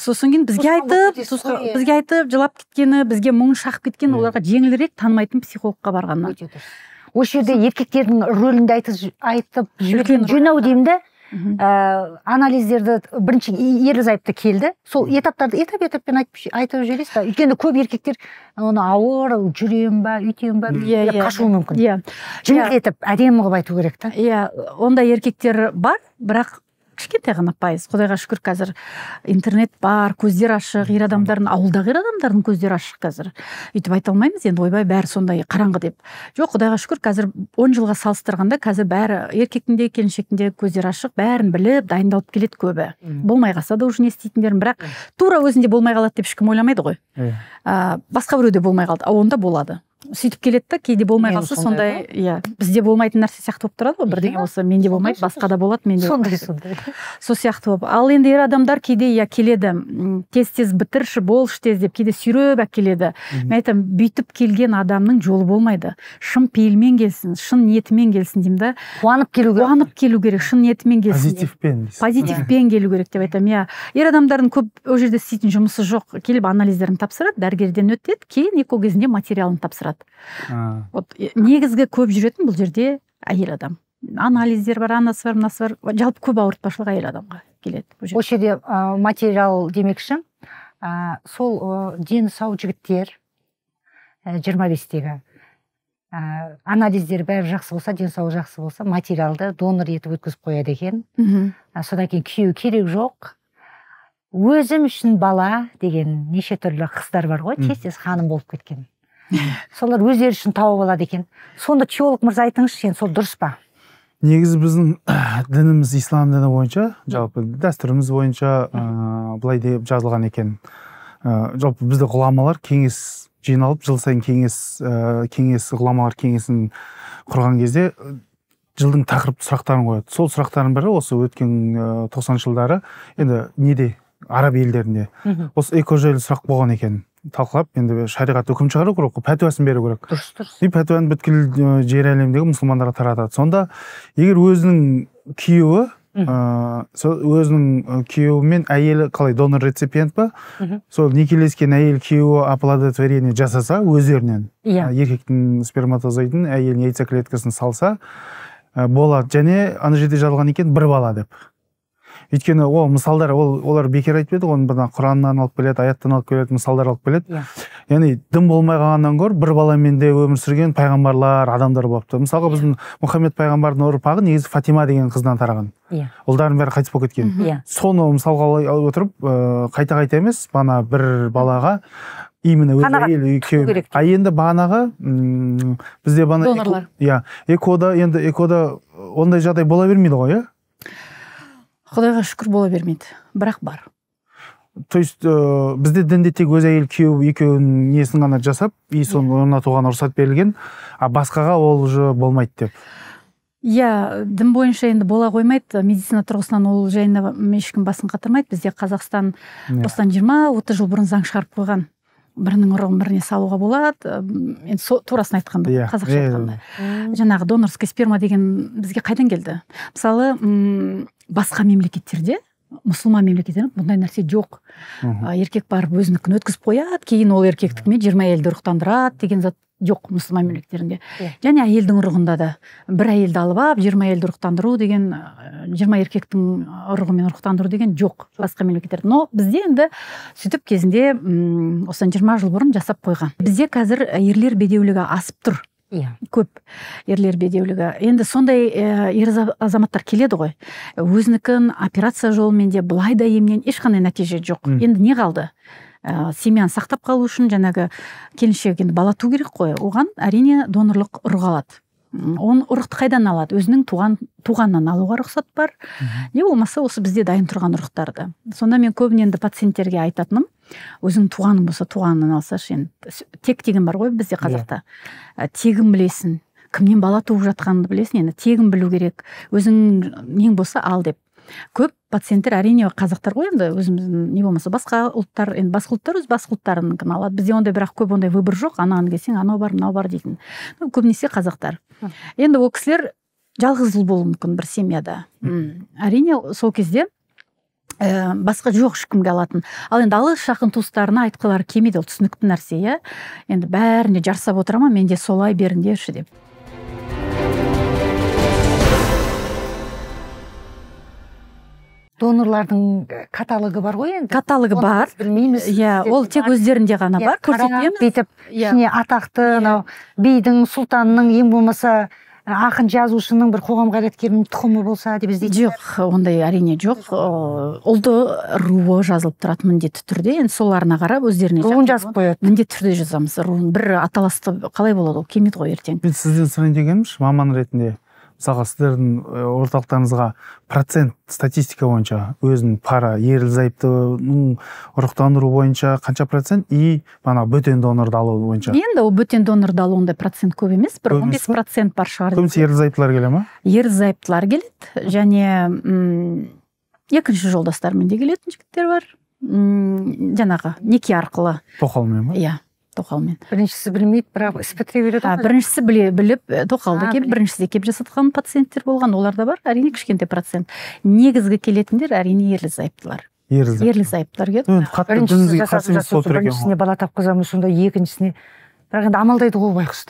сосын кейін бізге айтып бізге айтып жылап кеткені бізге мұңын шағып кеткені оларға жеңілірек танымайтын психологқа барғаннан осы жерде еркектердің рөлін айтып, айтып жіберген жөн ау деймін да ә, анализдерді бірінші ерлі зайыпты келді сол этаптарды этап этаппен айтып айтып жібересіз ба өйткені көп еркектер оны ауыр жүремін ба үйтемін ба иә yeah, иә. қашуы мүмкін иә yeah. әдемі қылып айту керек та иә ондай еркектер бар бірақ кішкентай ғана пайыз құдайға шүкір қазір интернет бар көздер ашық ер адамдардың ауылдағы ер адамдардың көздері ашық қазір өйтіп айта алмаймыз енді ойбай бәрі сондай қараңғы деп жоқ құдайға шүкір қазір он жылға салыстырғанда қазір бәрі еркектің де келіншектің де көздері ашық бәрін біліп дайындалып келеді көбі болмай қалса да уже не істейтіндерін бірақ тура өзінде болмай қалады деп ешкім ойламайды ғой ә, басқа біреуде болмай қалды а онда болады сөйтіп келеді да кейде болмай қалса сондай иә бізде болмайтын нәрсе сияқты болып тұрады ғой иә. бірдеңе болса менде болмайды басқада болады менде сондай сондай сол сияқты болып ал енді ер адамдар кейде иә келеді тез тез бітірші болшы тез деп кейде сүйреп әкеледі мен айтамын бүйтіп келген адамның жолы болмайды шын пейілмен келсін шын ниетімен келсін деймін да қуанып келу керек қуанып келу керек шын ниетімен келсін позитивпен позитивпен келу керек деп айтамын иә ер адамдардың көп ол жерде істейтін жұмысы жоқ келіп анализдерін тапсырады дәрігерден өтеді кейін эко кезінде материалын тапсырады вот негізгі көп жүретін бұл жерде әйел адам анализдер бар анасы бар мынасы бар жалпы көп ауыртпашылық әйел адамға келеді бұл жерде, жерде материал демекші ә, сол ә, дені сау жігіттер ә, жиырма ә, бестегі ә, анализдер бәрі жақсы болса денсаулығы жақсы болса материалды донор етіп өткізіп қояды екен ә, содан кейін күйеу керек жоқ өзім үшін бала деген неше түрлі қыздар бар ғой тез тез ханым болып кеткен солар өздері үшін тауып алады екен сонда теолог мырза айтыңызшы енді сол дұрыс па негізі біздің э, дініміз ислам діні бойынша жалпы дәстүріміз бойынша ыыы э, былай деп жазылған екен ә, жалпы бізде ғұламалар кеңес жиналып жыл сайын кеңес ә, кеңес ғұламалар кеңесін құрған кезде жылдың тақырып сұрақтарын қояды сол сұрақтардың бірі осы өткен тоқсаныншы жылдары енді неде араб елдерінде осы экожелі сұрақ болған екен талқылап енді шариғат үкім шығару керек қой пәтуасын беру керек дұрыс дұрыс и пәтуаны бүткіл жер әлемдегі мұсылмандарға таратады сонда егер өзінің күйеуі ыыы сол өзінің күйеуі мен әйелі қалай донор реципиент па сол некелескен әйел күйеуі оплодотворение жасаса өздерінен иә yeah. еркектің сперматозоидын әйелдің яйцеклеткасын салса болады және ана жерде жазылған екен бір бала деп өйткені ол мысалдар ол олар бекер айтып ғой оны мына құраннан алып келеді аяттан алып келеді мысалдар алып келеді yeah. Иә. яғни дін болмай қалғаннан гөрі бір баламен де өмір сүрген пайғамбарлар адамдар болыпты мысалға иә. біздің мұхаммед пайғамбардың ұрпағы негізі фатима деген қыздан тараған иә yeah. ұлдарының бәрі қайтыс болып кеткен иә yeah. соны мысалға ала отырып ыыы қайта қайта емес бағана бір балаға именно өз әйел екеуі а енді бағанағы бізде бағана иә экода енді экода ондай жағдай бола бермейді ғой иә құдайға шүкір бола бермейді бірақ бар то есть ә, бізде дінде тек өз әйел күйеу екеуінің несін ғана жасап и соны орнатуға иә. рұқсат берілген а басқаға ол уже болмайды деп иә дін бойынша енді бола қоймайды медицина тұрғысынан ол жайында ешкім басын қатырмайды бізде қазақстан иә. осыдан жиырма отыз жыл бұрын заң шығарып қойған бірінің ұрығын біріне салуға болады енді со, турасын айтқанда yeah. Иә. қазақша айтқанда yeah. жаңағы донорская сперма деген бізге қайдан келді мысалы м басқа мемлекеттерде мұсылман мемлекеттерінде бұндай нәрсе жоқ еркек барып өзінікін өткізіп қояды кейін ол еркектікімен жиырма әйелді ұрықтандырады деген зат жоқ мұсылман мемлекеттерінде yeah. және әйелдің ұрығында да бір әйелді алып алып жиырма әйелді ұрықтандыру деген жиырма еркектің ұрығымен ұрықтандыру деген жоқ басқа мемлекеттерде но бізде енді сөйтіп кезінде осыдан жиырма жыл бұрын жасап қойған бізде қазір ерлер бедеулігі асып тұр иә көп ерлер бедеулігі енді сондай ер азаматтар келеді ғой өзінікін операция жолымен де былай да емнен ешқандай нәтиже жоқ енді не қалды ә, семьяны сақтап қалу үшін жаңағы келіншек енді бала туу керек қой оған әрине донорлық ұрық алады оны ұрықты қайдан алады өзінің туған туғаннан алуға рұқсат бар не болмаса осы бізде дайын тұрған ұрықтарды сонда мен көбіне енді пациенттерге айтатыным өзің туғаның болса туғаннан алсашы енді тек деген бар ғой бізде иә. қазақта ә, тегін білесің кімнен бала туып жатқаныңды білесің енді тегін білу керек өзің нең болса ал деп көп пациенттер әрине қазақтар ғой енді өзіміздің не болмаса басқа ұлттар енді басқа ұлттар өз басқа ұлттарынікін алады бізде ондай бірақ көп ондай выбор жоқ ананы келсең анау бар мынау бар дейтін ну, көбінесе қазақтар енді ол кісілер жалғыз ұл болуы мүмкін бір семьяда әрине сол кезде ә, басқа жоқ ешкімге алатын ал енді алыс жақын туыстарына айтқылары келмейді ол түсінікті нәрсе иә енді бәріне жарсап отыра ма менде солай беріңдерші деп донорлардың э, каталогы бар ғой енді каталогы бар білмейміз иә ол тек өздерінде ғана иә, бар көрсетеміз бүйтіп иә. ішіне атақты анау иә. бидің сұлтанның ең болмаса э, ақын жазушының бір қоғам қайраткерінің тұқымы болса деп іздейді жоқ ондай әрине жоқ ұлды руы жазылып тұрады міндетті түрде енді соларына қарап өздеріне руын жазып қояды міндетті түрде жазамыз руын бір аталасты қалай болады ол келмейді ғой ертең мен сізден сұрайын дегенімші маман ретінде мысалға сіздердің орталықтарыңызға процент статистика бойынша өзінің пара ерлі зайыптының ұрықтандыру бойынша қанша процент и бөтен донорды алу бойынша енді ол бөтен донорды алу ондай процент көп емес бір он бес процент бар шығар көбінесе ерлі зайыптылар келе ма ерлі зайыптылар келеді және м екінші жолдастармен де келетін жігіттер бар м жаңағы неке арқылы тоқалмен ба иә тоқалмен біріншісі білмейді бірақ бітіре береді ғой біріншісі біле біліп тоқалды кеп біріншісі келіп жасатқан пациенттер болған олар да бар әрине кішкентай процент негізгі келетіндер әрине ерлі зайыптылар ерлі зайыптылар келеді біріншісіне бала тапқызамын сонда екіншісіне бірақ енді амалдайды ғой байқұс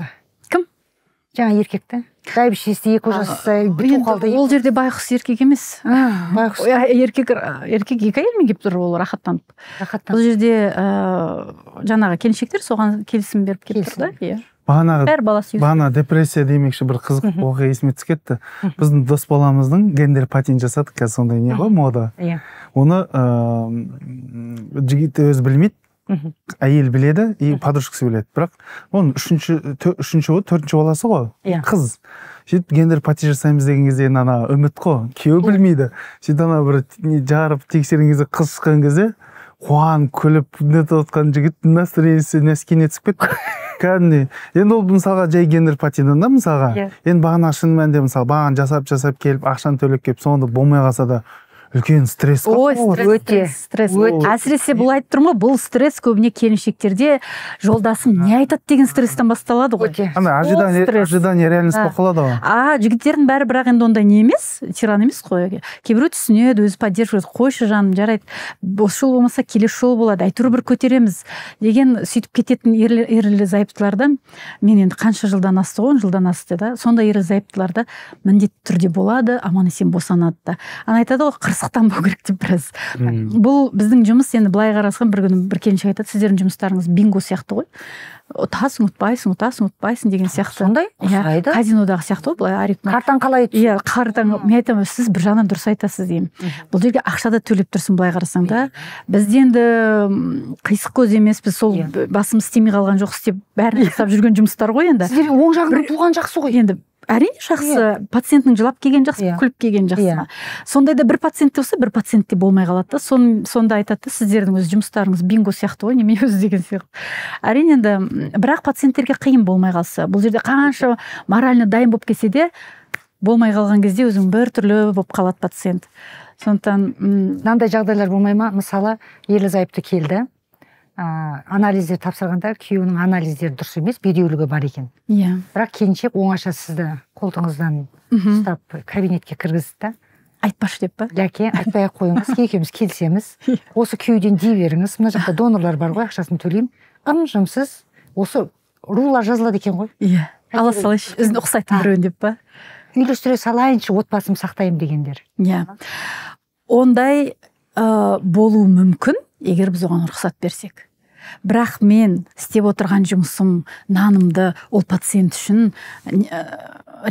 жаңа еркекті бәйбішесі екі жасы бітіп қалды ол жерде байқұс еркек емес байқұс еркек еркек екі әйелмен келіп тұр ол рахаттанып рахаттанып бұл жерде ыыы жаңағы келіншектер соған келісім беріп келіп тұр да иә бағанағы бәрі бағана депрессия демекші бір қызық оқиға есіме түсіп кетті біздің дос баламыздың гендер патин жасадық қазір сондай не ғой мода иә оны ыыы жігіт өзі білмейді мхм әйел біледі и подружкасы біледі бірақ оның үшінші үшінші ғой төртінші баласы ғой иә қыз сөйтіп гендер пати жасаймыз деген кезде енді ана үміт қой күйеуі білмейді сөйтіп ана бір жарып тексерген кезде қыз шыққан кезде қуан күліп нетіп отқан жігіттің настроениесі нәскиіне түсіп кетті кәдімгідей енді ол мысалға жай гендер патидан да мысалға yeah. Иә. енді бағана шын мәнінде мысалы баған жасап жасап келіп ақшаны төлеп келіп соңында болмай қалса да үлкен стресс ой өте стресс әсіресе бұл айтып тұрмын ғой бұл стресс көбіне келіншектерде жолдасым не айтады деген стресстен басталады ғой ана ожидание реальность болып қалады ғой а жігіттердің бәрі бірақ енді ондай не емес тиран емес қой кейбіреу түсінеді өзі поддерживает қойшы жаным жарайды осы жолы болмаса келесі жолы болады әйтеуір бір көтереміз деген сөйтіп кететін ерлі зайыптыларда мен енді қанша жылдан асты ғой он жылдан асты да сондай ерлі зайыптыларда міндетті түрде болады аман есен босанады да ана айтады ғой аз керек деп біраз бұл біздің жұмыс енді былай қарасаң бір күні бір келіншек айтады сіздердің жұмыстарыңыз бинго сияқты ғой ұтасың ұтпайсың ұтасың ұтпайсың деген сияқты сондай иә казинодағы сияқты ғой былай арифма картаң қалай иә картаң мен айтамын сіз бір жағынан дұрыс айтасыз деймін бұл жерге ақша да төлеп тұрсың былай қарасаң да біз енді қисық көз емеспіз сол иә. басымыз істемей қалған жоқ істеп бәрін иә. жасап жүрген жұмыстар ғой енді сіздер оң жағынан туған жақсы ғой енді әрине жақсы yeah. Иә. пациенттің жылап келгені жақсы yeah. Иә. күліп келгені жақсы yeah. Иә. сондай да бір пациентте болса бір пациентте болмай қалады да Сон, сонда айтады да сіздердің өз жұмыстарыңыз бинго сияқты ғой немене өзі деген сияқты әрине енді бірақ пациенттерге қиын болмай қалса бұл жерде қанша морально дайын болып келсе де болмай қалған кезде өзің түрлі болып қалады пациент сондықтан мынандай жағдайлар болмай ма мысалы ерлі зайыпты келді ә, анализдер тапсырғанда күйеуінің анализдері дұрыс емес бедеулігі бар екен иә yeah. бірақ келіншек оңаша сізді қолтығыңыздан ұстап кабинетке кіргізді да айтпашы деп па ләке айтпай ақ қойыңыз екеуміз келісеміз иә. осы күйеуден дей беріңіз мына жақта донорлар бар ғой ақшасын төлеймін ым жымсыз осы рулар жазылады екен ғой иә yeah. ала салайыншы өзіне ұқсайтын біреуін деп па үйлестіре салайыншы отбасымды сақтаймын дегендер иә yeah. ондай ә, болуы мүмкін егер біз оған рұқсат берсек бірақ мен істеп отырған жұмысым нанымды ол пациент үшін ә,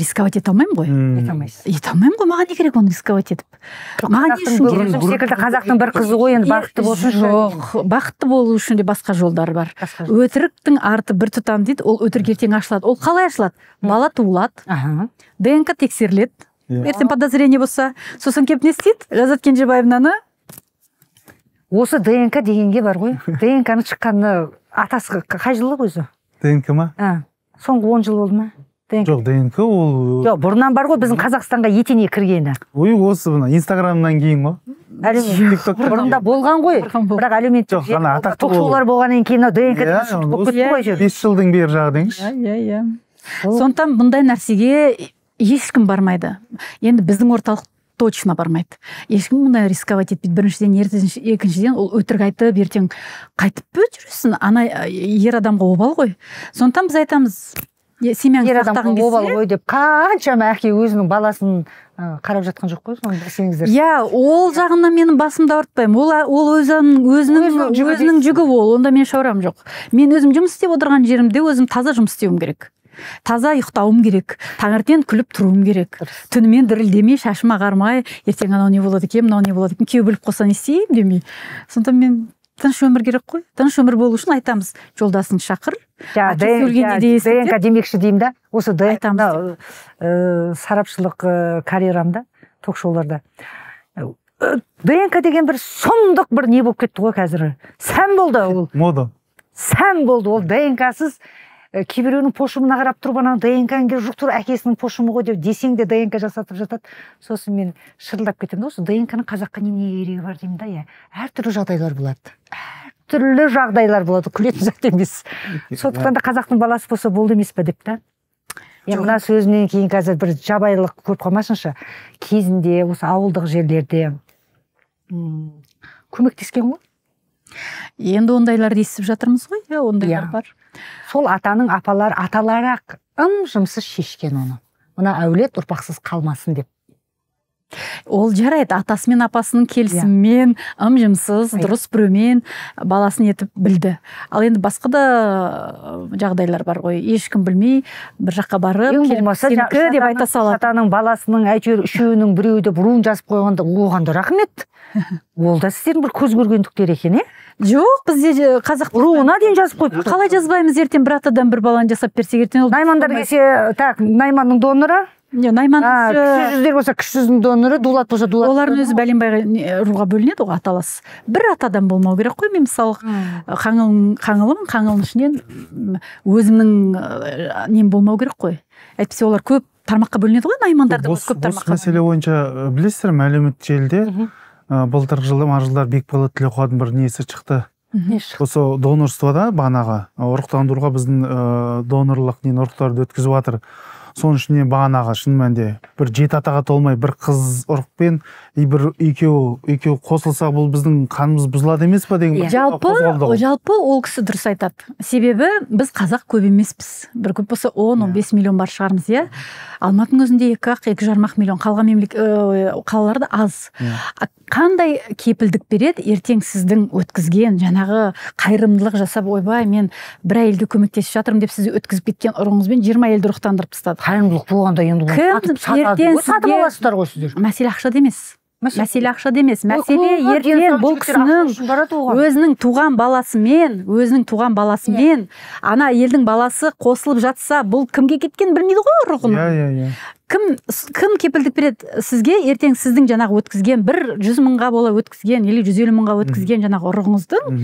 рисковать ете алмаймын ғой ете алмаймын ғой маған не керек оны рисковать етіп маған секілді қазақтың бір қызы ғой енді бақытты болсын жоқ бақытты болу үшін де басқа жолдар бар өтіріктің арты бір тұтам дейді ол өтірік ертең ашылады ол қалай ашылады бала туылады днк тексеріледі иә. ертең подозрение болса сосын келіп не істейді ләззат кенжебаевнаны осы днк дегенге бар ғой ның шыққанына атасы қай жылы өзі днк ма а соңғы он жыл болды ма жоқ днк ол жоқ бұрыннан бар ғой біздің қазақстанға етене кіргені ой осы мына инстаграмнан кейін ғой бұрында болған ғой бірақ әлеуметтік жоқ болғаннан кейін мынау днк иә, кетті ғой бес жылдың бері жағы деңізші иә иә, иә. сондықтан бұндай нәрсеге ешкім бармайды енді біздің орталық точно бармайды ешкім мұндай рисковать етпейді біріншіден екіншіден ол өтірік айтып ертең қайтып жүресің ана ер адамға обал ғой сондықтан біз айтамыз семен ғой деп қаншама әке өзінің баласын қарап жатқан жоқ қой соны білсеңіздер иә ол жағынан менің басымды ауыртпаймын ол ол өзінің өзінің жүгі ол онда мен шаурам жоқ мен өзім жұмыс істеп отырған жерімде өзім таза жұмыс істеуім керек таза ұйықтауым керек таңертең күліп тұруым керек түнімен дірілдемей шашым ағармай ертең анау не болады екен мынау не болады екен күйеу біліп қалса не істеймін демей сонда мен тыныш өмір керек қой тыныш өмір болу үшін айтамыз жолдасын шақыр днк демекші деймін да осы айтамыз э, сарапшылық э, карьерамда ток шоуларда э, днк деген бір сұмдық бір не болып кетті ғой қазір сән болды ол мода сән болды ол днксыз ә, э, кейбіреуінің пошымына қарап тұрып анау днкңге жұқтыру әкесінің пошымы ғой деп десең де днк жасатып жатады сосын мен шырылдап кетемін да осы днкның қазаққа не керегі бар деймін да иә әртүрлі жағдайлар болады әртүрлі жағдайлар болады күлетін зат емес сондықтан да қазақтың баласы болса болды емес пе деп та енді мына сөзінен кейін қазір бір жабайылық көріп қалмасыншы кезінде осы ауылдық жерлерде көмектескен ғой енді ондайларды естіп жатырмыз ғой иә ондайлар иә. бар сол атаның апалар аталары ақ ым жымсыз шешкен оны мына әулет ұрпақсыз қалмасын деп ол жарайды атасы мен апасының келісімімен иә. ым жымсыз дұрыс біреумен баласын етіп білді ал енді басқа да жағдайлар бар ғой ешкім білмей бір жаққа барып сенікі деп айта салады атаның баласының әйтеуір үшеуінің біреуі деп руын жазып қойғанда оған да рахмет ол да сіздердің бір көз көргендіктері екен иә жоқ бізде қазақ руына дейін жазып қойып қалай жазбаймыз ертең бір атадан бір баланы жасап берсек ертең ол наймандар келсе так найманның доноры не наймансыз кіші жүздер болса кіші жүздің доноры дулат болса дулат олардың өзі бәленбай руға бөлінеді ғой аталас бір атадан болмау керек қой мен мысалы қаңылым қаңылым қаңылым ішінен өзімнің нем болмау керек қой әйтпесе олар көп тармаққа бөлінеді ғой наймандар көп тармаққа осы мәселе бойынша білесіздер ме әлеуметтік желіде былтырғы жылы ма жылдары бекболат тілеуқұлдың бір несі шықты осы донорствода бағанағы ұрықтандыруға біздің донорлық нені ұрықтарды өткізіп жатыр соның ішіне бағанағы шын мәнінде бір жеті атаға толмай бір қыз ұрықпен и бір екеуі екеуі қосылса бұл біздің қанымыз бұзылады емес па деген yeah. Иә. жалпы жалпы ол кісі дұрыс айтады себебі біз қазақ көп емеспіз бір көп болса он он бес миллион бар шығармыз иә алматының өзінде екі ақ екі жарым ақ миллион қалған мемлек э, қалаларда аз иә. қандай кепілдік береді ертең сіздің өткізген жаңағы қайырымдылық жасап ойбай мен бір әйелге көмектесіп жатырмын деп сіз өткізіп кеткен ұрығыңызбен жиырма әйелді рухтандырып тастады қайырымдылық болғанда енді сатып аласыздар ғой сіздер мәселе ақшада емес мәселе ақшада емес мәселе ертең бұл кісінің өзінің туған баласымен өзінің туған баласымен иә. ана елдің баласы қосылып жатса бұл кімге кеткенін білмейді ғой ұрығын иә иә иә кім кім кепілдік береді сізге ертең сіздің жаңағы өткізген бір жүз мыңға бола өткізген или жүз елу мыңға өткізген жаңағы ұрығыңыздың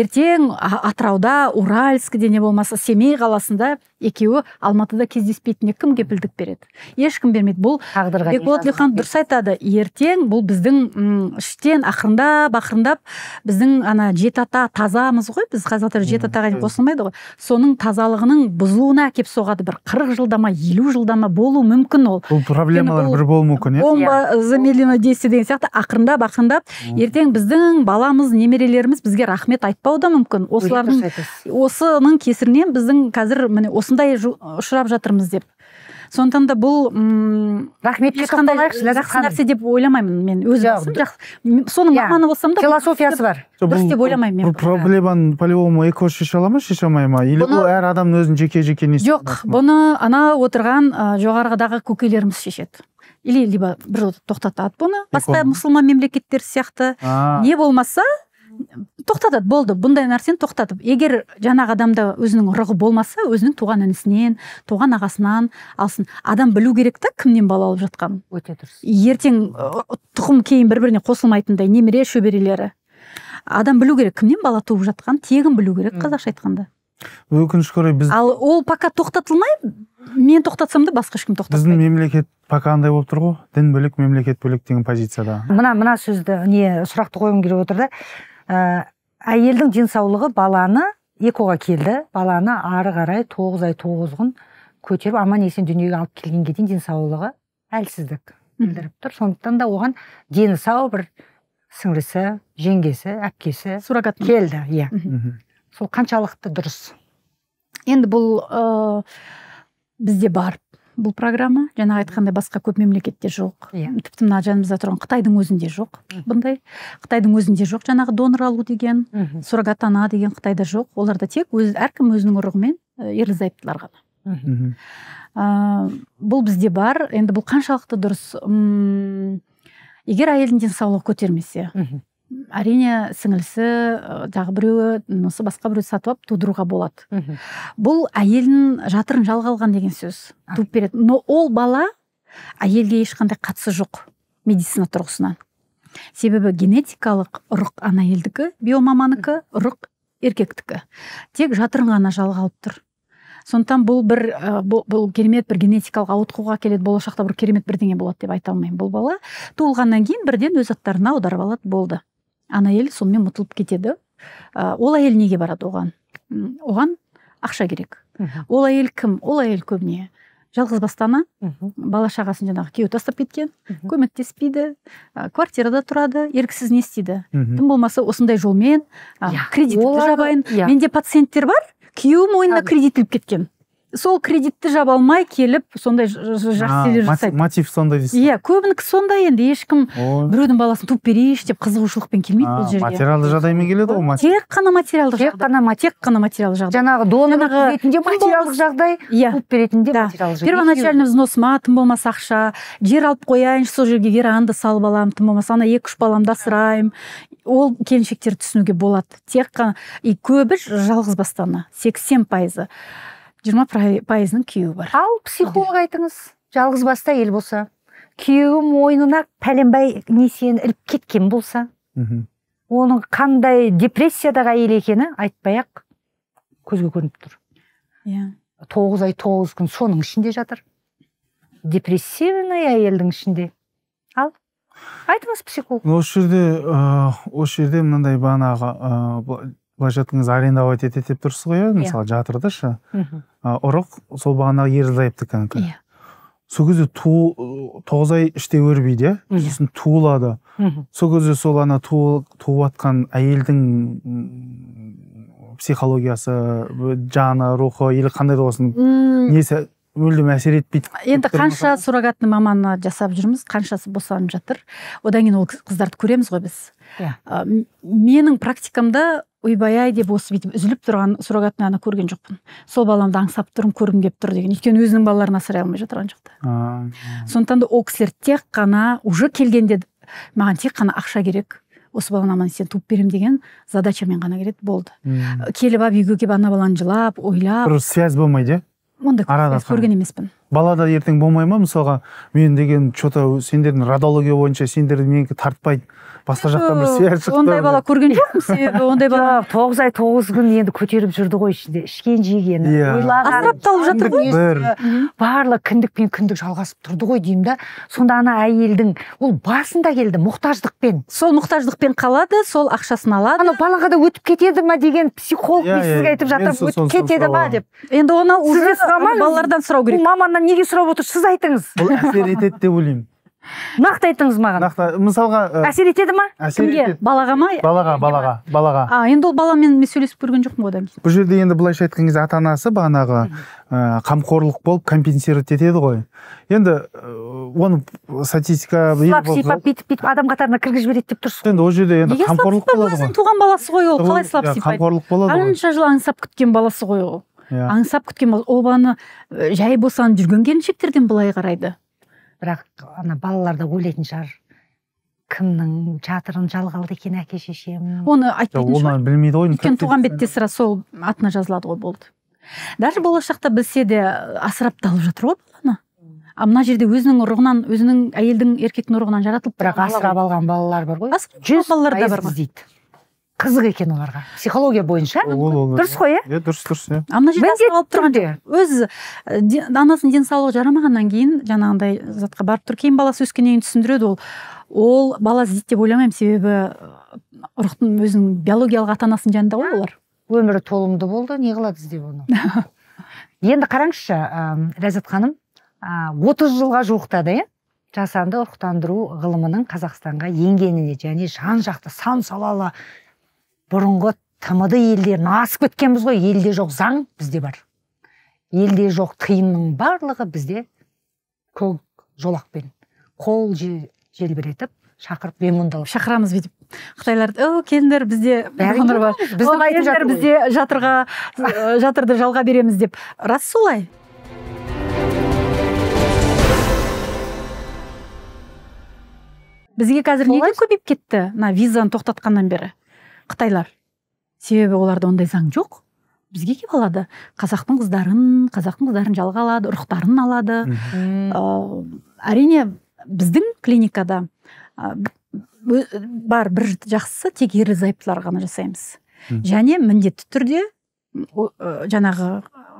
ертең атырауда уральскіде не болмаса семей қаласында екеуі алматыда кездеспейтініне кім кепілдік береді ешкім бермейді бұл тағдырға бекболат тілеухан дұрыс айтады ертең бұл біздің іштен ақырындап ақырындап біздің ана жеті ата тазамыз ғой біз қазақтар жеті атаға қосылмайды ғой соның тазалығының бұзылуына әкеліп соғады бір қырық жылда ма елу жылда ма болуы мүмкін ол бұл проблемалар бір болуы мүмкін иә бомба иә. замедленное действие деген сияқты ақырындап ақырындап ертең біздің баламыз немерелеріміз бізге рахмет айтпауы да мүмкін осылардың осының кесірінен біздің қазір міне осындай ұшырап жатырмыз деп сондықтан да бұл м рахметке жақсы нәрсе деп ойламаймын мен соның иә, маманы болсам да философиясы бар дұрыс деп ойламаймын мен бұл проблеманы по любому эко шеше ала ма шеше алмай ма или бұл әр адамның өзінің жеке жеке несі жоқ бұны ана отырған жоғарыдағы көкелеріміз шешеді или либо бір тоқтатады бұны басқа мұсылман мемлекеттер сияқты не болмаса тоқтатады болды бұндай нәрсені тоқтатып егер жаңағы адамда өзінің ұрығы болмаса өзінің туған інісінен туған ағасынан алсын адам білу керек та кімнен бала алып жатқанын өте дұрыс ертең тұқым кейін бір біріне қосылмайтындай немере шөберелері адам білу керек кімнен бала туып жатқанын тегін білу керек қазақша айтқанда өкінішке орай біз ал ол пока тоқтатылмай мен тоқтатсам да басқа ешкім тоқтатпайды біздің мемлекет пока андай болып тұр ғой дін бөлек мемлекет бөлек деген позицияда мына мына сөзді не сұрақты қойғым келіп отыр да ә, әйелдің денсаулығы баланы экоға келді баланы ары қарай тоғыз ай тоғыз күн көтеріп аман есен дүниеге алып келгенге дейін денсаулығы әлсіздік білдіріп тұр сондықтан да оған дені сау бір сіңлісі жеңгесі әпкесі суррогат келді иә сол қаншалықты дұрыс енді бұл ә, бізде бар бұл программа жаңа айтқандай басқа көп мемлекетте жоқ иә yeah. тіпті мына жанымызда тұрған қытайдың өзінде жоқ бұндай қытайдың өзінде жоқ жаңағы донор алу деген mm -hmm. суррогат ана деген қытайда жоқ оларда тек өз әркім өзінің ұрығымен ерлі зайыптылар ғана mm -hmm. бұл бізде бар енді бұл қаншалықты дұрыс ұм, егер әйелдің денсаулығы көтермесе mm әрине сіңілісі тағы біреуі осы басқа біреуді сатып алып тудыруға болады бұл әйелін жатырын жалға алған деген сөз туып береді но ол бала әйелге ешқандай қатысы жоқ медицина тұрғысынан себебі генетикалық ұрық ана әйелдікі биомаманікі ұрық еркектікі тек жатырын ғана жалға алып тұр сондықтан бұл бір бұл, бұл, керемет бір генетикалық ауытқуға келеді болашақта бір керемет бірдеңе болады деп айта алмаймын бұл бала туылғаннан кейін бірден өз аттарына аударып алады болды ана әйел сонымен ұмытылып кетеді ол әйел неге барады оған оған ақша керек ол әйел кім ол әйел көбіне жалғыз басты ана бала шағасын жаңағы күйеуі тастап кеткен көмектеспейді квартирада тұрады еріксіз не істейді тым болмаса осындай жолмен кредитті жабайын иә. менде пациенттер бар күйеуі мойнына кредит іліп кеткен сол кредитті жаба алмай келіп сондай жақсы нелер жасайды мотив сондай дейсіз иә көбінікі сондай енді ешкім біреудің баласын туып берейінші деп қызығушылықпен келмейді бұл жерге материалды жағдаймен келеді ғой тек қана материалдық тек қана тек қана материалдық жағдай жаңағы донор ретінде материалдық жағдай иә туып беретінде первоначальный взносыма тым болмаса ақша жер алып қояйыншы сол жерге веранда салып аламын тым болмаса ана екі үш баламды асыраймын ол келіншектер түсінуге болады тек қана и көбі жалғызбасты ана сексен пайызы жиырма пайызының күйеуі бар ал психолог айтыңыз жалғыз басты әйел болса күйеуі мойнына пәленбай несиені іліп кеткен болса оның қандай депрессиядағы әйел екені айтпай ақ көзге көрініп тұр иә тоғыз ай тоғыз күн соның ішінде жатыр депрессивный әйелдің ішінде ал айтыңыз психолог осы жерде осы жерде мынандай бағанағы былайша айтқанда арендовать етеді деп тұрсыз ғой иә мысалы жатырды ше ұрық сол бағанағы ерлі зайыптікінікі иә сол кезде ту тоғыз ай іште өрбиді иә сосын туылады сол кезде сол ана туып әйелдің психологиясы жаны рухы или қандай да болсын несі мүлдем әсер етпейді енді қанша суррогатный маманы жасап жүрміз қаншасы босанып жатыр одан кейін ол қыздарды көреміз ғой біз иә. менің практикамда ойбай ай деп осы бүйтіп үзіліп тұрған суррогатный ана көрген жоқпын сол баламды аңсап тұрмын көргім келіп тұр деген өйткені өзінің балаларын асырай алмай жатыр ана жақта сондықтан да ол кісілер тек қана уже келгенде маған тек қана ақша керек осы баланы аман есен туып беремін деген задачамен ғана келеді болды келіп алып үйге келіп ана баланы жылап ойлап бір связь болмайды иә ондай көрген емеспін балада ертең болмай ма мысалға мен деген че то сендердің родология бойынша сендерді менікі тартпайды басқа жақтан бір свет шықты ондай бала көрген жоқпын себебі ондай бала тоғыз ай тоғыз күн енді көтеріп жүрді ғой ішінде ішкен жегені иә. ойлаған асырап талып жатыр ғой барлық кіндікпен кіндік жалғасып тұрды ғой деймін да сонда ана әйелдің ол басында келді мұқтаждықпен сол мұқтаждықпен қалады сол ақшасын алады анау балаға да өтіп кетеді ма деген психолог иә, иә, мен сізге айтып жатырмын өтіп кетеді ма деп енді оны уже балалардан сұрау керек маманнан неге сұрап отырсыз сіз айтыңыз бұл әсер етеді деп ойлаймын нақты айтыңыз маған нақты мысалға ә... әсер етеді ма әсер кімге етеді. балаға ма балаға балаға балаға а енді ол баламен мен сөйлесіп көрген жоқпын ғой одан кейін бұл жерде енді былайша айтқан кезде ата анасы бағанағы ә, қамқорлық болып компенсировать етеді ғой енді оны статистика сылап сипап бүйтіп бүйтіп адам қатарына кіргізіп жібереді деп тұрсыз енді ол жерде енді қамқорлық болады ғой туған баласы ғой ол қалай сылап иә, сипайды қамқорлық болады ғой қанша жыл аңсап күткен баласы ғой ол иә аңсап күткен ол баланы жай босанып жүрген келіншектерден былай қарайды бірақ ана балалар да ойлайтын шығар кімнің жатырын жалғалды екен әке шешем оны айтпайтын оны білмейді ғой өйткені туған бетте сірә сол атына жазылады ғой болды даже болашақта білсе де асырап та алып жатыр ғой баланы а мына жерде өзінің ұрығынан өзінің әйелдің еркектің ұрығынан жаратылып бірақ асырап алған балалар бар ғой жүз балалар да бар ғой қызық екен оларға психология бойынша дұрыс қой иә иә дұрыс дұрыс иә а мына жерде алып тұрған өз э, анасының денсаулығы жарамағаннан кейін жаңағындай затқа барып тұр кейін баласы өскеннен кейін түсіндіреді ол ол бала іздейді деп ойламаймын себебі э, ұрықтың өзінің биологиялық ата анасының жанында ғой олар өмірі толымды болды не қылады іздеп оны енді қараңызшы ләззат ханым отыз жылға жуықтады иә жасанды ұрықтандыру ғылымының қазақстанға енгеніне және жан жақты сан салалы бұрынғы тмд елдерін асып кеткенбіз ғой елде жоқ заң бізде бар елде жоқ тыйымның барлығы бізде көк жолақпен қол желбіретіп шақырып меммұндалап шақырамыз бүйтіп қытайларды о келіңдер бізде бар бізде жатырға э, жатырды жалға береміз деп рас солай бізге қазір неге көбейіп кетті мына визаны тоқтатқаннан бері қытайлар себебі оларда ондай заң жоқ бізге келіп алады қазақтың қыздарын қазақтың қыздарын жалға алады ұрықтарын алады ә, әрине біздің клиникада бар бір жақсысы тек ерлі зайыптылар ғана жасаймыз және міндетті түрде ә, жаңағы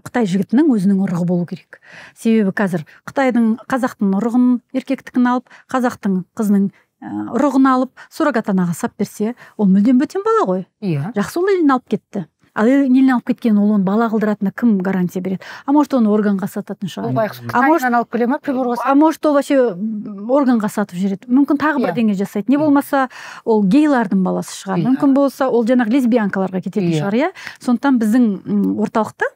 қытай жігітінің өзінің ұрығы болу керек себебі қазір қытайдың қазақтың ұрығын еркектікін алып қазақтың қызының Ә, ұрығын алып суррогат анаға сап берсе ол мүлдем бөтен бала ғой иә жақсы ол еліне алып кетті ал елін алып кеткен ол оны бала қылдыратынына кім гарантия береді а может оны органға сататын шығар а алып келе ма а может ол вообще органға сатып жібереді мүмкін тағы бірдеңе иә. жасайды не болмаса ол гейлардың баласы шығар иә. мүмкін болса ол жаңағы лесбиянкаларға кететін иә. шығар иә сондықтан біздің орталықта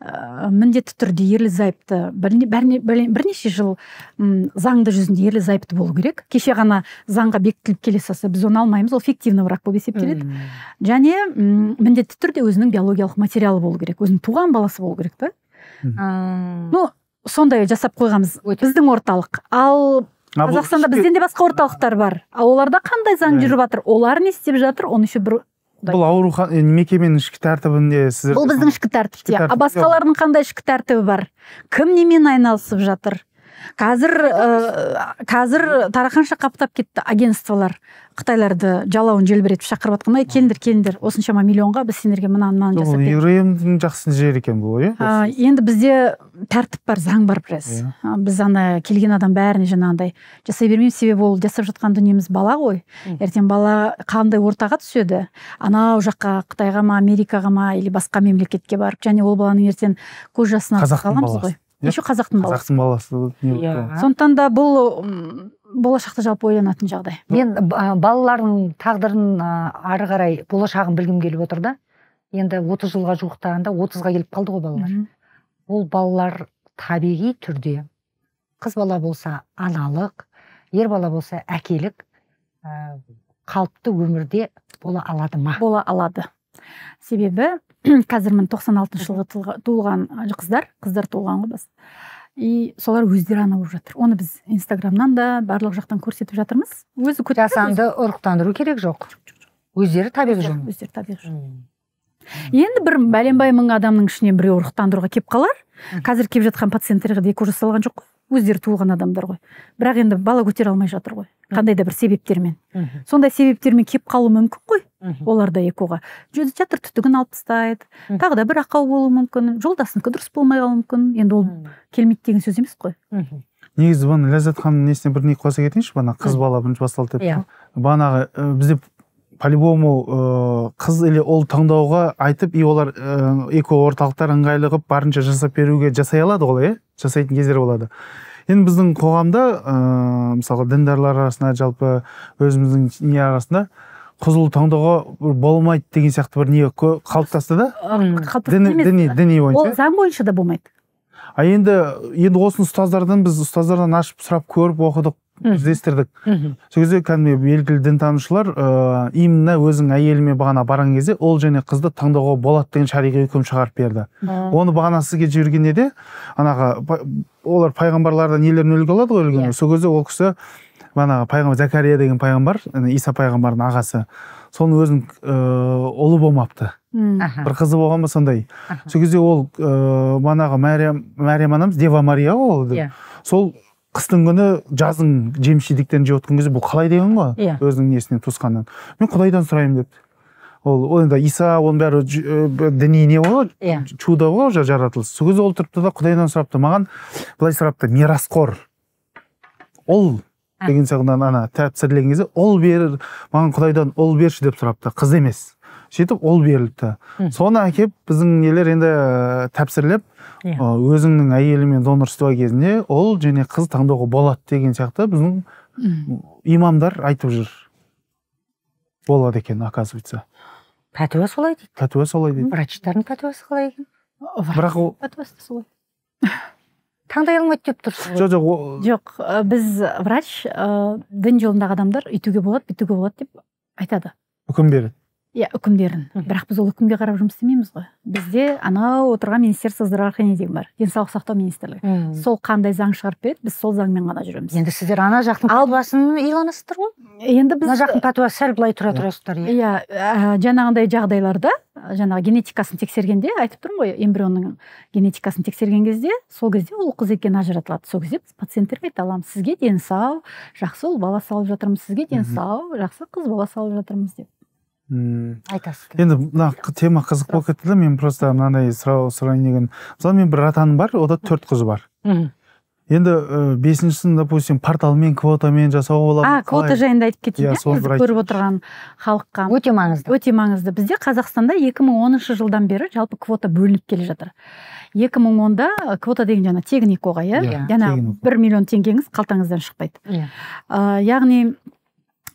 ә, міндетті түрде ерлі зайыпты бірнеше жыл заңды жүзінде ерлі зайыпты болу керек кеше ғана заңға бекітіліп келе салса біз оны алмаймыз ол фиктивный брак болып есептеледі және ұм, міндетті түрде өзінің биологиялық материалы болу керек өзінің туған баласы болу керек та ну сондай жасап қойғанбыз біздің орталық ал қазақстанда бізден де басқа орталықтар бар оларда қандай заң жүріп жатыр олар не істеп жатыр оны еще бір бұл аурухана мекеменің ішкі тәртібінде сіздер бұл біздің ішкі тәртіп иә а басқалардың қандай ішкі тәртібі бар кім немен айналысып жатыр қазір ә, қазір тарақанша қаптап кетті агентстволар қытайларды жалауын желбіретіп шақырып жатқан ай келіңдер келіңдер осыншама миллионға біз сендерге мынаны мынаны жасап жақсы жері екен бұл иә енді бізде тәртіп бар заң бар біраз иә. біз ана келген адам бәріне жаңағындай жасай бермейміз себебі ол жасап жатқан дүниеміз бала ғой ертең бала қандай ортаға түседі анау жаққа қытайға ма америкаға ма или басқа мемлекетке барып және ол баланың ертең көз жасына қаламыз ғой еще қазақтың баласы қазақтың баласы иә сондықтан да бұл болашақта жалпы ойланатын жағдай мен балалардың тағдырын ары қарай болашағын білгім келіп отыр да енді отыз жылға жуықтағанда отызға келіп қалды ғой балалар ол балалар табиғи түрде қыз бала болса аналық ер бала болса әкелік қалыпты өмірде бола алады ма бола алады себебі қазір міне тоқсан алтыншы жылғы туылған қыздар қыздар туылған ғой и солар өздері ана болып жатыр оны біз инстаграмнан да барлық жақтан көрсетіп жатырмыз өзі жасанды ұрықтандыру керек жоқ өздері табиғи жолмен өздері табиғи жол енді бір бәленбай мың адамның ішінен біреу ұрықтандыруға келіп қалар қазір келіп жатқан пациенттерге де жасалған жоқ қой өздері туылған адамдар ғой бірақ енді бала көтере алмай жатыр ғой қандай да бір себептермен сондай себептермен кеп қалуы мүмкін ғой оларда олар да экоға жатыр түтігін алып тастайды тағы да бір ақау болуы мүмкін жолдасынікі дұрыс болмай қалуы мүмкін енді ол келмейді деген сөз емес қой негізі бағана ләззат ханымның несіне бір не қоса кетейінші бағана қыз бала бірінші басталды деп иә бағанағы бізде по любому қыз или ұл таңдауға айтып и олар ыыы эко орталықтар ыңғайлы қылып барынша жасап беруге жасай алады ғой иә жасайтын кездер болады енді біздің қоғамда ыыы мысалға діндарлар арасында жалпы өзіміздің не арасында қызыл таңдауға болмайды деген сияқты бір не қалыптасты да діни діни бойынша ол заң бойынша да болмайды а енді енді осыны ұстаздардан біз ұстаздардан ашып сұрап көріп оқыдық іздестірдік сол кезде кәдімгі белгілі дінтанушылар ыыы именно өзің әйеліме бағана барған кезде ол және қызды таңдауға болады деген шариғи үкім шығарып берді оны бағана сізге жібергенде де анағы олар пайғамбарлардан нелерін үлгі алады ғой үлгіні иә. сол кезде ол кісі бағанағы пайғамбар зәкария деген пайғамбар иса пайғамбардың ағасы соның өзінің ыыы ұлы болмапты Үм. бір қызы болған ба сондай сол кезде ол ыыы бағанағы мәриям мәриям анамыз дева мария ғой ол yeah. Иә. сол қыстың күні жаздың жеміс жидектерін жеп отқан кезде бұл қалай деген ғой иә yeah. өзінің несінен туысқаннан мен құдайдан сұраймын депті ол енді иса оның бәрі діни не ғой иә чудо ғой уже жаратылыс сол кезде ол тұрыпты да құдайдан сұрапты маған былай сұрапты мирасқор ұл деген сияқты ана тәпсірлеген кезде ұл бер маған құдайдан ұл берші деп сұрапты қыз емес сөйтіп ол беріліпті соны әкеп біздің нелер енді э, тәпсірлеп иә. өзіңнің әйелімен донорство кезінде ол және қыз таңдауға болады деген сияқты біздің имамдар айтып жүр болады екен оказывается пәтуа солай дейді пәтуа солай дейді врачтардың пәтуасы қалай екен бірақ пәтуасы солай таңдай алмайды деп тұрсыз ғой жоқ жоқ жоқ біз врач ыыы дін жолындағы адамдар үйтуге болады бүйтуге болады деп айтады үкім береді иә үкімдерін бірақ біз ол үкімге қарап жұмыс істемейміз ғой бізде анау отырған министерство здравоохранения деген бар денсаулық сақтау министрлігі сол қандай заң шығарып береді біз сол заңмен ғана жүреміз енді сіздер ана жақтың албасын иланасыздар ғой енді біз мына жақтың пәтуасы сәл былай тұра тұрасыздар иә, иә ә, жаңағындай жағдайларда жаңағы генетикасын тексергенде айтып тұрмын ғой эмбрионның генетикасын тексерген кезде сол кезде ол қыз екені ажыратылады сол кезде біз пациенттерге айта аламыз сізге дені сау жақсы ұл бала салып жатырмыз сізге денсау сау жақсы қыз бала салып жатырмыз деп мм енді мына тема қызық болып кетті да мен просто мынандай сұрау сұрайын деген мысалы мен бір атаным бар ода төрт қыз бар енді бесіншісін допустим порталмен квотамен жасауға болады а квота жайында айтып кетейін иә көріп отырған халыққа өте маңызды өте маңызды бізде қазақстанда 2010 жылдан бері жалпы квота бөлініп келе жатыр 2010-да квота деген жаңа тегін икоға иә yeah, иә, жаңа бір миллион теңгеңіз қалтаңыздан шықпайды иә яғни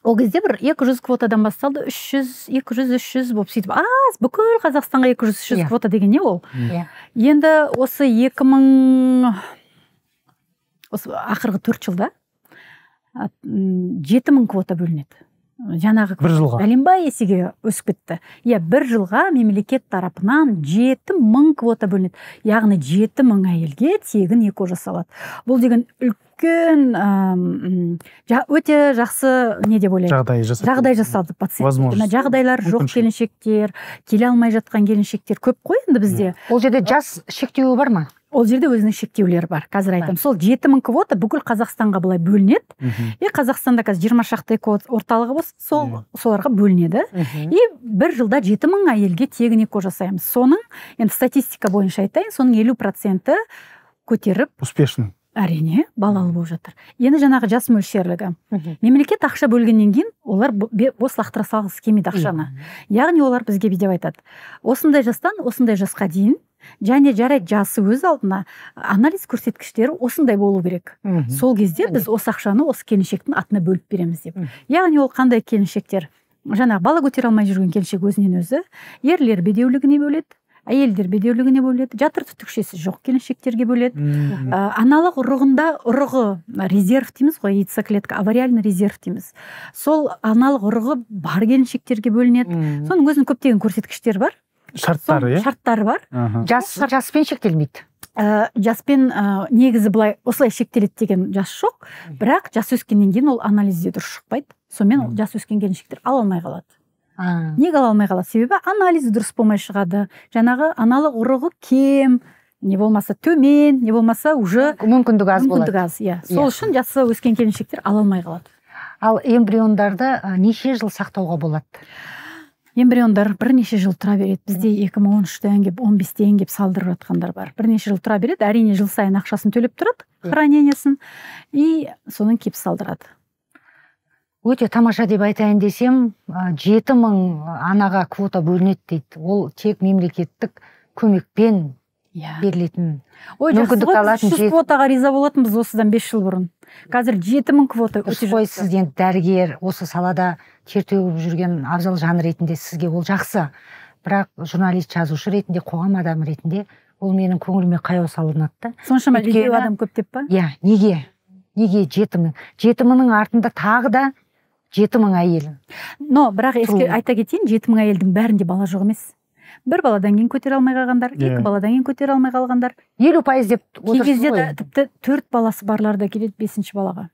ол кезде бір екі жүз квотадан басталды үш жүз екі жүз үш жүз болып сөйтіп аз бүкіл қазақстанға екі жүз үш жүз иә. квота деген не ол иә. иә енді осы екі мың осы ақырғы төрт жылда жеті мың квота бөлінеді жаңағы бір жылға бәленбай есеге өсіп кетті иә бір жылға мемлекет тарапынан жеті мың квота бөлінеді яғни жеті мың әйелге тегін эко жасалады бұл деген үлк үлкен ә, өте жақсы не деп ойлаймын жағдай жасады жағдай жасалды пациент жағдайлар жоқ келіншектер келе алмай жатқан келіншектер көп қой енді бізде ол жерде жас шектеуі бар ма ол жерде өзінің шектеулері бар қазір айтамын сол жеті мың квота бүкіл қазақстанға былай бөлінеді и қазақстанда қазір жиырма шақты орталығы болса сол соларға бөлінеді и бір жылда жеті мың әйелге тегін эко жасаймыз соның енді статистика бойынша айтайын соның елу проценті көтеріп успешно әрине балалы болып жатыр енді жаңағы жас мөлшерлігі мемлекет ақша бөлгеннен кейін олар бос лақтыра салғысы келмейді ақшаны яғни олар бізге деп айтады осындай жастан осындай жасқа дейін және жарайды жасы өз алдына анализ көрсеткіштері осындай болу керек сол кезде біз осы ақшаны осы келіншектің атына бөліп береміз деп яғни ол қандай келіншектер жаңағы бала көтере алмай жүрген келіншек өзінен өзі ерлер бедеулігіне бөледі Әйелдер бедеулігіне бөледі жатыр түтікшесі жоқ келіншектерге бөледі ә, аналық ұрығында ұрығы резерв дейміз ғой яйцеклетка авариальный резерв дейміз сол аналық ұрығы бар келіншектерге бөлінеді соның өзінің көптеген көрсеткіштері бар шарттары иә шарттары бар жас жаспен шектелмейді ә, жаспен ә, негізі былай осылай шектеледі деген жас жоқ бірақ жас өскеннен кейін ол анализде дұрыс шықпайды сонымен ол жас өскен келіншектер ала алмай қалады неге ала алмай қалады себебі анализ дұрыс болмай шығады жаңағы аналық ұрығы кем не болмаса төмен не болмаса уже мүмкіндігі аз мүмкіндігі аз иә. иә сол үшін жасы өскен келіншектер ала алмай қалады ал эмбриондарды неше жыл сақтауға болады эмбриондар бірнеше жыл тұра береді бізде 2013 үштен келіп 15 бестен келіп салдырып жатқандар бар бірнеше жыл тұра береді әрине жыл сайын ақшасын төлеп тұрады хранениесін и содан кеп салдырады өте тамаша деп айтайын десем жеті мың анаға квота бөлінеді дейді ол тек мемлекеттік көмекпен yeah. Иә. берілетін ой мүмкіндік алатын жүз квотаға риза болатынбыз осыдан бес жыл бұрын қазір жеті мың квота дұрыс қой сіз енді дәрігер осы салада тер төгіп жүрген абзал жан ретінде сізге ол жақсы бірақ журналист жазушы ретінде қоғам адамы ретінде ол менің көңіліме қаяу салынады да соншама адам көп деп па иә неге неге жеті мың жеті мыңның артында тағы да жеті мың әйелін но бірақ еске айта кетейін жеті мың әйелдің бәрінде бала жоқ емес бір баладан кейін көтере алмай қалғандар yeah. екі иә. баладан кейін көтере алмай қалғандар елу пайыз деп кей кезде ғой? тіпті төрт баласы барлар да келеді бесінші балаға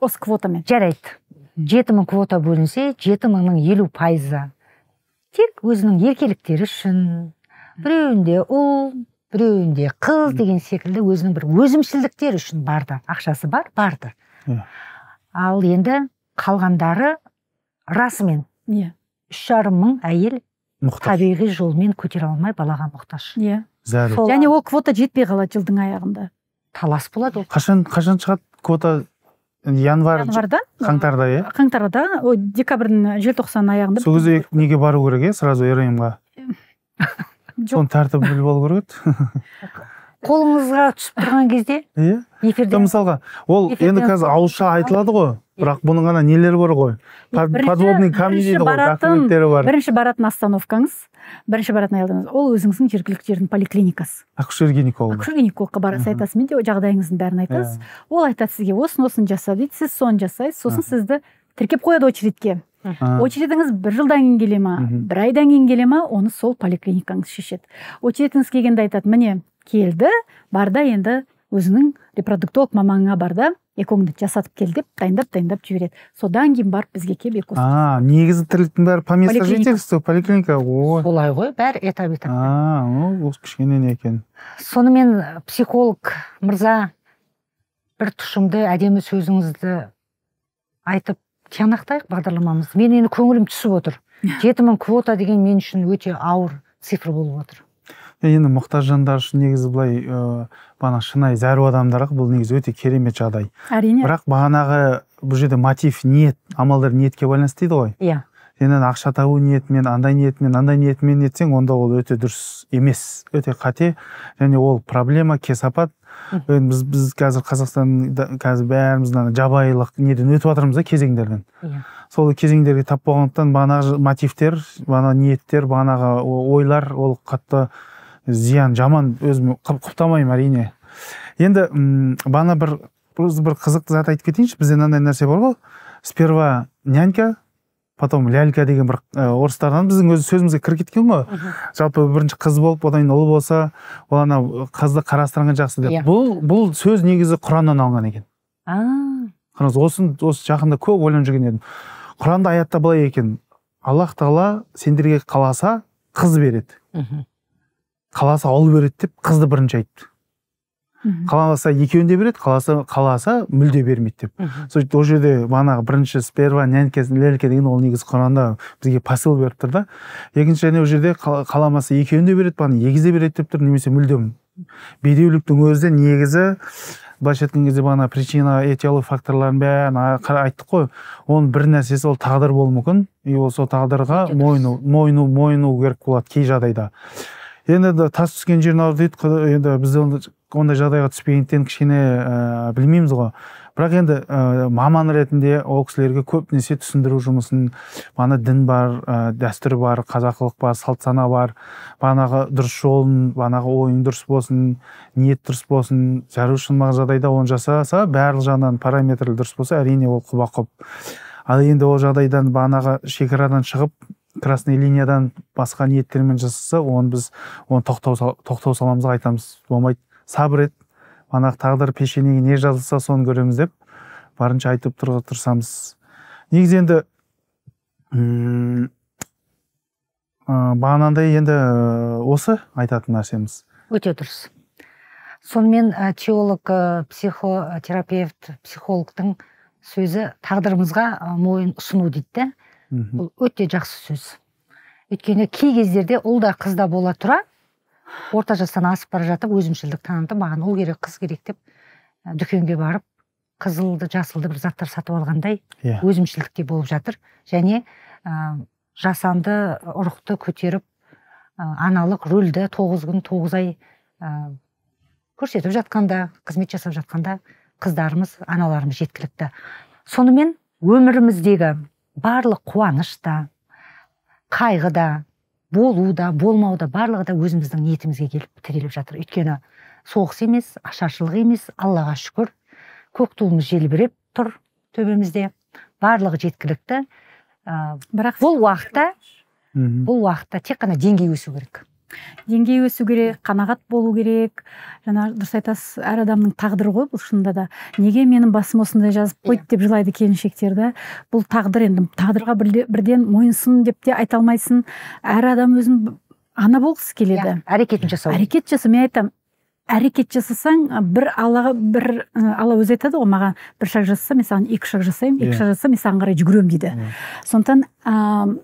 осы квотамен жарайды жеті мың квота бөлінсе жеті мыңның елу пайызы тек өзінің еркеліктері үшін біреуінде ұл біреуінде қыз деген секілді өзінің бір өзімшілдіктері үшін барды ақшасы бар барды ал енді қалғандары расымен иә үш жарым мың әйел табиғи жолмен көтере алмай балаға мұқтаж иә және ол квота жетпей қалады жылдың аяғында талас болады ол қашан қашан шығады квота январь қаңтарда иә қаңтарда ой декабрьдің э, желтоқсан аяғында сол кезде неге бару керек иә сразу рмға жоқ соның тәртібін біліп алу керек еді қолыңызға түсіп тұрған кезде иә эфирде мысалға ол енді қазір ауызша айтылады ғой бірақ бұның ана нелері бар ғой подводный камни дейді ғой документтері бар бірінші баратын остановкаңыз бірінші баратын аялдамаңыз ол өзіңіздің жергілікті жердің поликлиникасы акушер гинеколог акушер гинекологқа барасыз айтасыз мен жағдайыңыздың бәрін айтасыз иә. ол айтады сізге осыны осыны жаса дейді сіз соны жасайсыз сосын сізді тіркеп қояды очередьке очередіңіз бір жылдан кейін келе ма бір айдан кейін келе ма оны сол поликлиникаңыз шешеді очередіңіз келгенде айтады міне келді барда енді өзінің репродуктолог бар барда экоңды жасатып кел деп дайындап дайындап жібереді содан кейін барып бізге келіп а негізі тірліктің бәрі по месту жительства поликлиника ой солай ғой бәрі этап етап а ол кішкене не екен сонымен психолог мырза бір тұшымды әдемі сөзіңізді айтып тиянақтайық бағдарламамызды мен енді көңілім түсіп отыр жеті мың квота деген мен үшін өте ауыр цифр болып отыр енді мұқтаж жандар үшін негізі былай ыыы ә, бағана шынайы зәру адамдарға бұл негізі өте керемет жағдай әрине бірақ бағанағы бұл жерде мотив ниет амалдар ниетке байланысты дейді ғой иә енді ақша табу ниетімен андай ниетімен андай ниетімен етсең онда ол өте дұрыс емес өте қате және ол проблема кесапат енді біз біз қазір қазақстан қазір бәріміз мына жабайылық неден өтіп жатырмыз да кезеңдерден иә сол кезеңдерге тап болғандықтан бағанағы мотивтер бағанағы ниеттер бағанағы ойлар ол қатты зиян жаман өзім құптамаймын әрине енді м бағана бір бір қызық зат айтып кетейінші бізде мынандай нәрсе бар ғой сперва нянька потом лялька деген бір ә, орыстардан біздің өзі сөзімізге кіріп кеткен ғой жалпы бірінші қыз болып одан кейін ұл болса ол анау қызды қарастырған жақсы деп yeah. Иә. бұл бұл сөз негізі құраннан алынған екен қараңыз осын осы жақында көп ойланып жүрген едім құранда аятта былай екен аллах тағала сендерге қаласа қыз береді қаласа алу береді деп қызды бірінші айтты қаласа екеуін де береді қаласа қаласа мүлде бермейді деп сөйтіп ол жерде бағанағы бірінші сперва нянька лялька деген ол негізі құранда бізге посыл беріп тұр да екінші және ол жерде қаламаса екеуін де береді бағана егіз де береді деп тұр немесе мүлдем бедеуліктің өзі негізі былайша айтқан кезде бағана причина этиология факторларын бәрін айттық қой оның бір нәрсесі ол тағдыр болуы мүмкін и ол сол тағдырға мойыну мойыну мойыну керек болады кей жағдайда енді тас түскен жерін ауыр дейді енді біз ондай жағдайға түспегендіктен кішкене ә, білмейміз ғой бірақ енді ә, маман ретінде ол кісілерге көбінесе түсіндіру жұмысын бағана дін бар ә, дәстүр бар қазақылық бар салт сана бар бағанағы дұрыс жолын бағанағы ойың дұрыс болсын ниет дұрыс болсын жару шынмақ жағдайда оны жасаса барлық жағынан параметрлі дұрыс болса әрине ол құба құп ал енді ол жағдайдан бағанағы шекарадан шығып красный линиядан басқа ниеттермен жасаса оны біз оны тоқтау, тоқтау саламыз айтамыз болмайды сабыр ет манағы тағдыр пешенеге не жазылса соны көреміз деп барынша айтып тұруға тырысамыз негізі енді ыыы бағанағыдай енді осы айтатын нәрсеміз өте дұрыс сонымен ә, теолог ә, психотерапевт психологтың сөзі тағдырымызға мойын ұсыну дейді да бұл өте жақсы сөз өйткені кей кездерде ұл да қыз да бола тұра орта жастан асып бара жатып өзімшілдік танытып маған ұл керек қыз керек деп дүкенге барып қызылды жасылды бір заттар сатып алғандай yeah. Иә. болып жатыр және ә, жасанды ұрықты көтеріп ә, аналық рөлді тоғыз күн тоғыз ай ә, көрсетіп жатқанда қызмет жасап жатқанда қыздарымыз аналарымыз жеткілікті сонымен өміріміздегі барлық қуаныш та қайғы да болу да болмау да барлығы да өзіміздің ниетімізге келіп тіреліп жатыр өйткені соғыс емес ашаршылық емес аллаға шүкір көк туымыз желбіреп тұр төбемізде барлығы жеткілікті ә, бірақ бұл уақытта бұл уақытта тек қана деңгей өсу керек деңгей өсу керек қанағат болу керек жаңа дұрыс айтасыз әр адамның тағдыры ғой бұл шынында да неге менің басым осындай жазып қойды иә. деп жылайды келіншектер да бұл тағдыр енді тағдырға бірден мойынсын деп те айта алмайсың әр адам өзін ана болғысы келеді иә, әрекетін ә, жасау әрекет жасау мен айтамын әрекет жасасаң бір аллаға бір алла өзі айтады ғой маған бір шаг жасаса мен саған екі шаг жасаймын екі иә. шаг жасаса мен саған қарай жүгіремін дейді сондықтан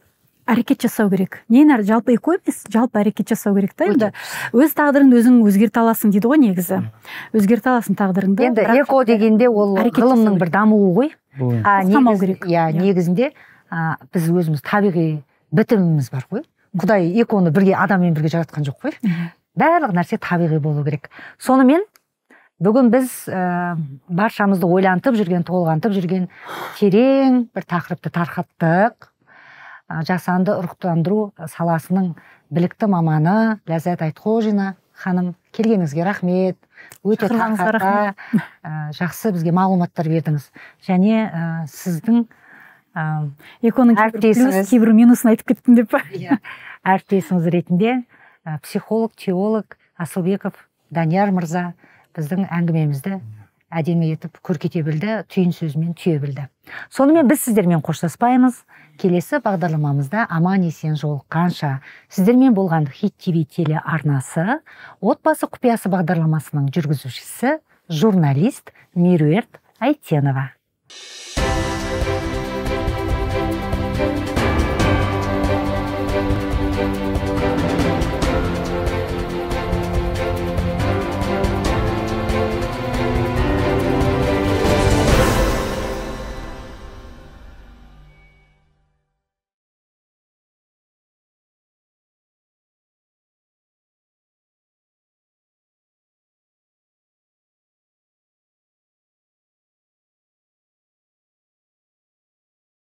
әрекет жасау керек нені жалпы эко емес жалпы әрекет жасау керек та енді өз тағдырыңды өзің өзгерте аласың дейді ғой негізі өзгерте аласың тағдырыңды енді эко дегенде ол ғылымның бір дамуы ғой а, керек иә, иә. негізінде біз өзіміз табиғи бітіміміз бар ғой құдай эконы бірге адаммен бірге жаратқан жоқ қой барлық нәрсе табиғи болу керек сонымен бүгін біз ә, баршамызды ойлантып жүрген толғантып жүрген терең бір тақырыпты тарқаттық жасанды ұрықтандыру саласының білікті маманы ләззат айтқожина ханым келгеніңізге рахмет өте тақата ә, жақсы бізге мағлұматтар бердіңіз және ә, сіздің ә, кейбір минусын айтып кеттім деп па иә әріптесіңіз ретінде ә, психолог теолог асылбеков данияр мырза біздің әңгімемізді әдемі етіп көркете білді түйін сөзімен түйе білді сонымен біз сіздермен қоштаспаймыз келесі бағдарламамызда аман есен қанша, сіздермен болған хит тв телеарнасы отбасы құпиясы бағдарламасының жүргізушісі журналист меруерт Айтенова.